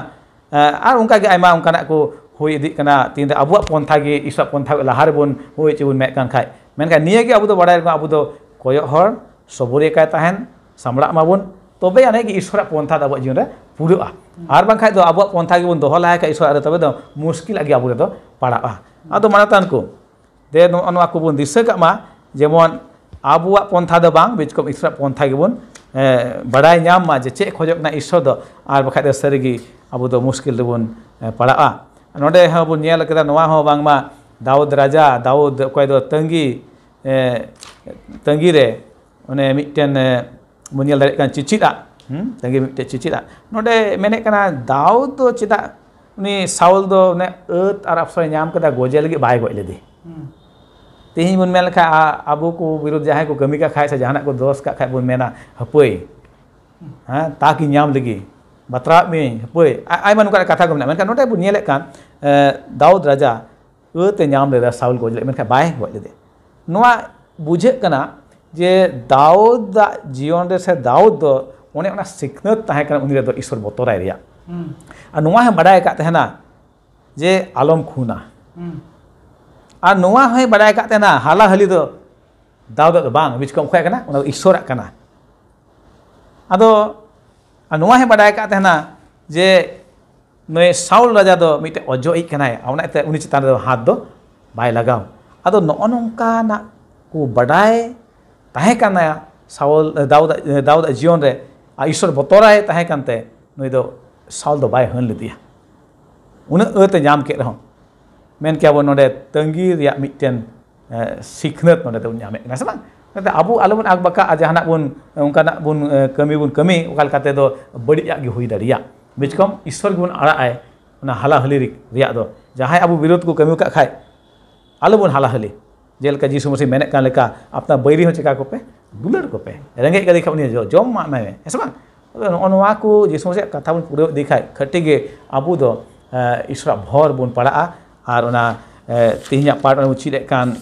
आर उनका गे उनका ना को होई इदी तीन अब पंथा गे इसरा पंथा लहार बोन होई चिबुन मेकान खाय मेनका निये गे तो बड़ा अब तो कयोर सबरिकायन सामड़ा माबन तब तो यानी ईश्वर पंथा अब जीवन पूरा तो अब पंथा की दह लहा ईश्वर तब मुश्किल गे अब पड़ा अब मारातान को दे ना जेमन अब पंथा तो बा बीचकम ईश्वर पंथा की बड़ा जे चे खजना ईश्वर और बखा सारी अब मुश्किल रेबन पड़ा नोबा दाउद राजा दाउद कोई तंगी ᱛᱟᱺᱜᱤᱨᱮ ᱚᱱᱮ ᱢᱤᱫᱴᱮᱱ ᱵᱚᱱ ᱧᱮᱞ ᱫᱟᱲᱮᱭᱟᱜ ᱠᱟᱱ ᱪᱤᱪᱤᱫᱼᱟᱜ ᱛᱟᱺᱜᱤ ᱢᱤᱫᱴᱮᱱ ᱪᱤᱪᱤᱫᱼᱟᱜ ᱱᱚᱰᱮ ᱢᱮᱱᱮᱫ ᱠᱟᱱᱟ ᱫᱟᱣ ᱫᱚ ᱪᱮᱫᱟᱜ ᱩᱱᱤ ᱥᱟᱣᱩᱞ ᱫᱚ ᱚᱱᱮ ᱟᱹᱛ ᱟᱨ ᱚᱯᱥᱚᱨᱮ ᱧᱟᱢ ᱠᱮᱫᱟ ᱜᱚᱡᱮ ᱞᱟᱹᱜᱤᱫ ᱵᱟᱭ ᱜᱚᱡ ᱞᱮᱫᱮ ᱛᱮᱦᱮᱧ ᱵᱚᱱ ᱢᱮᱱ ᱞᱮᱠᱷᱟᱱ ᱟᱵᱚ ᱠᱚ ᱵᱤᱨᱩᱫᱽ ᱡᱟᱦᱟᱸᱭ ᱠᱚ ᱠᱟᱹᱢᱤ ᱠᱟᱜ ᱠᱷᱟᱡ ᱥᱮ ᱡᱟᱦᱟᱱᱟᱜ ᱠᱚ ᱫᱚᱥ ᱠᱟᱜ ᱠᱷᱟᱡ ᱵᱚᱱ ᱢᱮᱱᱟ ᱦᱟᱹᱯᱟᱹᱭ ᱦᱮᱸ ᱛᱟᱠᱤ ᱧᱟᱢ ᱞᱟᱹᱜᱤᱫ ᱵᱟᱛᱨᱟᱜ ᱢᱤᱧ ᱦᱟᱹᱯᱟᱹᱭ ᱟᱭᱢᱟ ᱱᱚᱝᱠᱟᱱᱟᱜ ᱠᱟᱛᱷᱟ ᱠᱚ ᱢᱮᱱᱟᱜᱼᱟ ᱢᱮᱱᱠᱷᱟᱱ ᱱᱚᱰᱮ ᱵᱚᱱ ᱧᱮᱞᱮᱫ ᱠᱟᱱ ᱫᱟᱣᱩᱫ ᱨᱟᱡᱟ ᱟᱹᱛᱮ ᱧᱟᱢ ᱞᱮᱫᱟ ᱥᱟᱣᱩᱞ ᱜᱚᱡ ᱞᱮᱫᱟ ᱢᱮᱱᱠᱷᱟᱱ ᱵᱟᱭ ᱜᱚᱡ ᱞᱮᱫᱮ ᱱᱚᱣᱟ ᱵᱩᱡᱷᱟᱹᱜ ᱠᱟᱱᱟ ᱡᱮ ᱫᱟᱣᱩᱫ ᱡᱤᱭᱚᱱ ᱨᱮ ᱥᱮ ᱫᱟᱣᱩᱫ ᱫᱚ ᱚᱱᱮ ᱚᱱᱟ ᱥᱤᱠᱷᱱᱟᱹᱛ ᱛᱟᱦᱮᱸ ᱠᱟᱱᱟ ᱩᱱᱤ ᱨᱮᱫᱚ ᱤᱥᱥᱚᱨ ᱵᱚᱛᱚᱨᱟᱭ ᱨᱮᱭᱟᱜ ᱟᱨ ᱱᱚᱣᱟ ᱦᱚᱸ ᱵᱟᱰᱟᱭ ᱟᱠᱟᱫ ᱛᱟᱦᱮᱱᱟ ᱡᱮ ᱟᱞᱚᱢ ᱠᱷᱩᱱᱟ ᱟᱨ ᱱᱚᱣᱟ ᱦᱚᱸᱭ ᱵᱟᱰᱟᱭ ᱟᱠᱟᱫ ᱛᱟᱦᱮᱱᱟ ᱦᱟᱞᱟᱦᱟᱹᱞᱤ ᱫᱚ ᱫᱟᱣᱩᱫ ᱫᱚ ᱵᱟᱝ ᱵᱤᱡᱽ ᱠᱚ ᱚᱠᱚᱭᱟᱜ ᱠᱟᱱᱟ ᱚᱱᱟ ᱫᱚ ᱤᱥᱥᱚᱨᱟᱜ ᱠᱟᱱᱟ ᱟᱫᱚ ᱱᱚᱣᱟ ᱦᱚᱸ ᱵᱟᱰᱟᱭ ᱟᱠᱟᱫ ᱛᱟᱦᱮᱱᱟ ᱡᱮ ᱱᱩᱭ ᱥᱟᱣᱩᱞ ᱨᱟᱡᱟ ᱫᱚ ᱢᱤᱫᱴᱮᱱ ᱚᱡᱚᱜ ᱤᱡ ᱠᱟᱱᱟᱭ ᱚᱱᱟᱛᱮ ᱩᱱᱤ ᱪᱮᱛᱟᱱ ᱨᱮᱫᱚ ᱦᱟᱛ ᱫᱚ ᱵᱟᱭ ᱞᱟᱜᱟᱣ ᱟᱫᱚ ᱱᱚᱜᱼᱚ ᱱᱚᱝᱠᱟᱱᱟᱜ ᱠᱚ ᱵᱟᱰᱟᱭ ᱛᱟᱦᱮᱸ ᱠᱟᱱᱟ ᱥᱟᱣᱩᱞ ᱫᱟᱣᱩᱫ ᱫᱟᱣᱩᱫᱟᱜ ᱡᱤᱭᱚᱱ ᱨᱮ ᱟᱨ ᱤᱥᱥᱚᱨ ᱵᱚᱛᱚᱨᱟᱭ ᱛᱟᱦᱮᱸ ᱠᱟᱱᱛᱮ ᱱᱩᱭ ᱫᱚ ᱥᱟᱣᱩᱞ ᱫᱚ ᱵᱟᱭ ᱦᱟᱹᱱ ᱞᱮᱫᱮᱭᱟ ᱩᱱᱟᱹᱜ ᱟᱹᱛᱮ ᱧᱟᱢ ᱠᱮᱫ ᱨᱮᱦᱚᱸ ᱢᱮᱱ ᱠᱮᱭᱟᱵᱚᱱ ᱱᱚᱰᱮ ᱛᱟᱺᱜᱤ ᱨᱮᱭᱟᱜ ᱢᱤᱫᱴᱮᱱ ᱥᱤᱠᱷᱱᱟᱹᱛ ᱱᱚᱰᱮ ᱫᱚᱵᱚᱱ ᱧᱟᱢᱮᱫ ᱠᱟᱱᱟ ᱥᱮ ᱵᱟᱝ ᱚᱱᱟᱛᱮ ᱟᱵᱚ ᱟᱞᱚᱵᱚᱱ ᱟᱠᱵᱟᱠᱟᱜᱼᱟ ᱡᱟᱦᱟᱱᱟᱜ ᱵᱚᱱ ᱚᱱᱠᱟᱱᱟᱜ ᱵᱚᱱ ᱠᱟᱹᱢᱤ ᱵᱚᱱ ᱠᱟᱹᱢᱤ ᱚᱠᱟ ᱞᱮᱠᱟᱛᱮ ᱫᱚ ᱵᱟᱹᱲᱤᱡᱟᱜ ᱜᱮ ᱦᱩᱭ ᱫᱟᱲᱮᱭᱟᱜ ᱵᱤᱪᱠᱚᱢ ᱤᱥᱥᱚᱨ ᱜᱮᱵᱚᱱ ᱟᱲᱟᱜᱼᱟᱭ ᱚᱱᱟ ᱦᱟᱞᱟᱦᱟᱹᱞᱤ ᱨᱮᱭᱟᱜ ᱫᱚ ᱡᱟᱦᱟᱸᱭ ᱟᱵᱚ ᱵᱤᱨᱳᱫ ᱠᱚ ᱠᱟᱹᱢᱤ ᱟᱠᱟᱫ ᱠᱷᱟᱡ ᱟᱞᱚᱵᱚᱱ ᱦᱟᱞᱟᱦᱟᱹᱞᱤ ᱡᱮᱞᱮᱠᱟ ᱡᱤᱥᱩ ᱢᱚᱥᱤ ᱢᱮᱱᱮᱫ ᱠᱟᱱ ᱞᱮᱠᱟ ᱟᱯᱱᱟ ᱵᱟᱹᱭᱨᱤ ᱦᱚᱸ ᱪᱮᱠᱟ ᱠᱚᱯᱮ ᱫᱩᱞᱟᱹᱲ ᱠᱚᱯᱮ ᱨᱮᱸᱜᱮᱡ ᱠᱟᱫᱮ ᱠᱷᱟᱱ ᱩᱱᱤ ᱡᱚᱢ ᱮᱢᱟᱜ ᱢᱮ ᱦᱮᱸ ᱥᱮ ᱵᱟᱝ ᱱᱚᱜᱼᱚ ᱱᱚᱣᱟ ᱠᱚ ᱡᱤᱥᱩ ᱢᱚᱥᱤᱭᱟᱜ ᱠᱟᱛᱷᱟ ᱵᱚᱱ ᱯᱩᱨᱟᱹᱣ ᱤᱫᱤ ᱠᱷᱟᱱ ᱠᱷᱟᱹᱴᱤ ᱜᱮ ᱟᱵᱚ ᱫᱚ ᱤᱥᱨᱟᱜ ᱵᱷᱚᱨ ᱵᱚᱱ ᱯᱟᱲᱟᱜᱼᱟ ᱟᱨ ᱚᱱᱟ ᱛᱮᱦᱮᱧᱟᱜ ᱯᱟᱴ ᱵᱚᱱ ᱪᱮᱫ ᱮᱫ ᱠᱟᱱ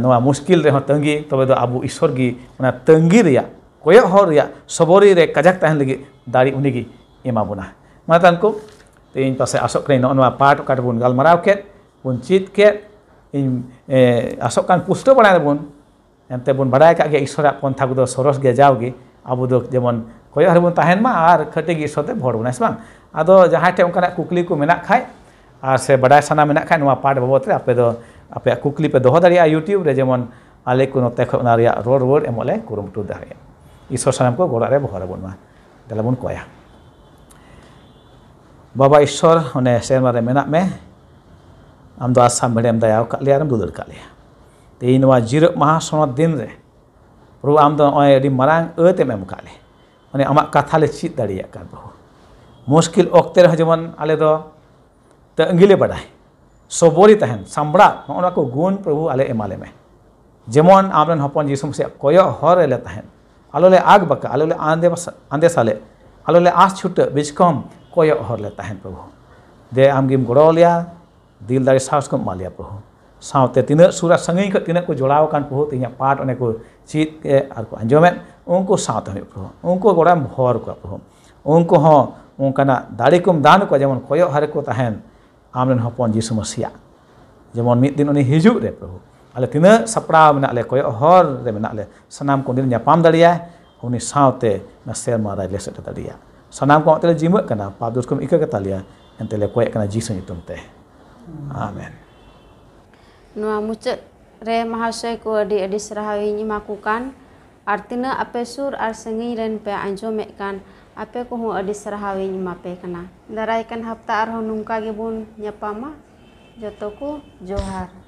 ᱱᱚᱣᱟ ᱢᱩᱥᱠᱤᱞ ᱨᱮᱦᱚᱸ ᱛᱟᱺᱜᱤ ᱛᱚᱵᱮ ᱫᱚ ᱟᱵᱚ ᱤᱥᱥᱚᱨ ᱜᱮ ᱚᱱᱟ ᱛᱟᱺᱜᱤ ᱨᱮᱭᱟᱜ ᱠᱚᱭᱚᱜ ᱦᱚᱨ ᱨᱮᱭᱟᱜ ᱥᱚᱵᱚᱨᱤ ᱨᱮ ᱠᱟᱡᱟᱠ ᱛᱟᱦᱮᱱ ᱞᱟᱹᱜᱤᱫ ᱫᱟᱲᱮ ᱩᱱᱤᱜᱮ ᱮᱢᱟ ᱵᱚᱱᱟ ᱢᱟ ᱛᱟᱱ ᱠᱚ ᱛᱮᱦᱮᱧ ᱯᱟᱥᱮ ᱟᱥᱚᱜ ᱠᱟᱹᱱᱟᱹᱧ ᱱᱚᱜᱼᱚ ᱱᱚᱣᱟ ᱯᱟᱴ ᱚᱠᱟᱴ ᱵᱚᱱ ᱜᱟᱞᱢᱟᱨᱟᱣ ᱠᱮᱫ ᱵᱚᱱ ᱪᱮᱫ ᱠᱮᱫ आसोक पुष्ट बनाए बन एनते बन बाढ़ ईश्वर पंथा को सरस गे जाओगे अब जेमन कई हर और कटे ईश्वर से भर बना बांग अब जहाँ टेन कुकली को मेना खा और से बाढ़ साना मेना खा पार्ट बाबद आपे कुकली पे दह दाड़ा यूट्यूब जेमन आले को रोड रोड एमले कुरुमट दाड़ा ईश्वर सामान को गोड़े भर बनते बन कया बाबा ईश्वर उन्हें सेमारे मेना में आम दो आसाम मीडियम दाव कर लिया दूद कालिया तेन जीर महासमा दिन रे प्रभु आम मरांग अतम एम कर मैंने आम कथा ले चीत दिन प्रभु मुश्किल वक्त जेमन आले दो अंगीले बाढ़ सबरी तहन साम्बड़ा नौना को गुण प्रभु आले एमाले में जेमन आम हपन जिसम से कय हर तहन आलोले आग बाका आलोले आंदे आंदे साले आलोले आस छुट बीजकम कय हर तहन प्रभु दे आम गिम गड़ो दिल दारे साहस को मालिया प्रभु साथ तीन सुरा संगे को तीन को जोड़ा प्रभु तेज पाठ अने को चीत और आंजमे उनको साथ प्रभु उनको गोड़ा भर को प्रभु उनको हाँ, उनकाना दाड़े को दान को जेमन कोयो हारे को तहन आमन हपन हाँ जीसु मसीहा जेमन मिद दिन उनी हिजुग रे प्रभु अल तीन सपड़ा में अले कोयो हर रे को दिन न्यापाम दड़िया उनी साथे को अतले पाप दुष्कम इका कतालिया एंतले कोय Amin. Nua mucet re mahasai ko adi adi serahawi makukan artina ape sur ar sengi ren pe anjo kan ape ko hu adi serahawi mape kana daraikan hafta ar gibun gebun nyapama jotoku johar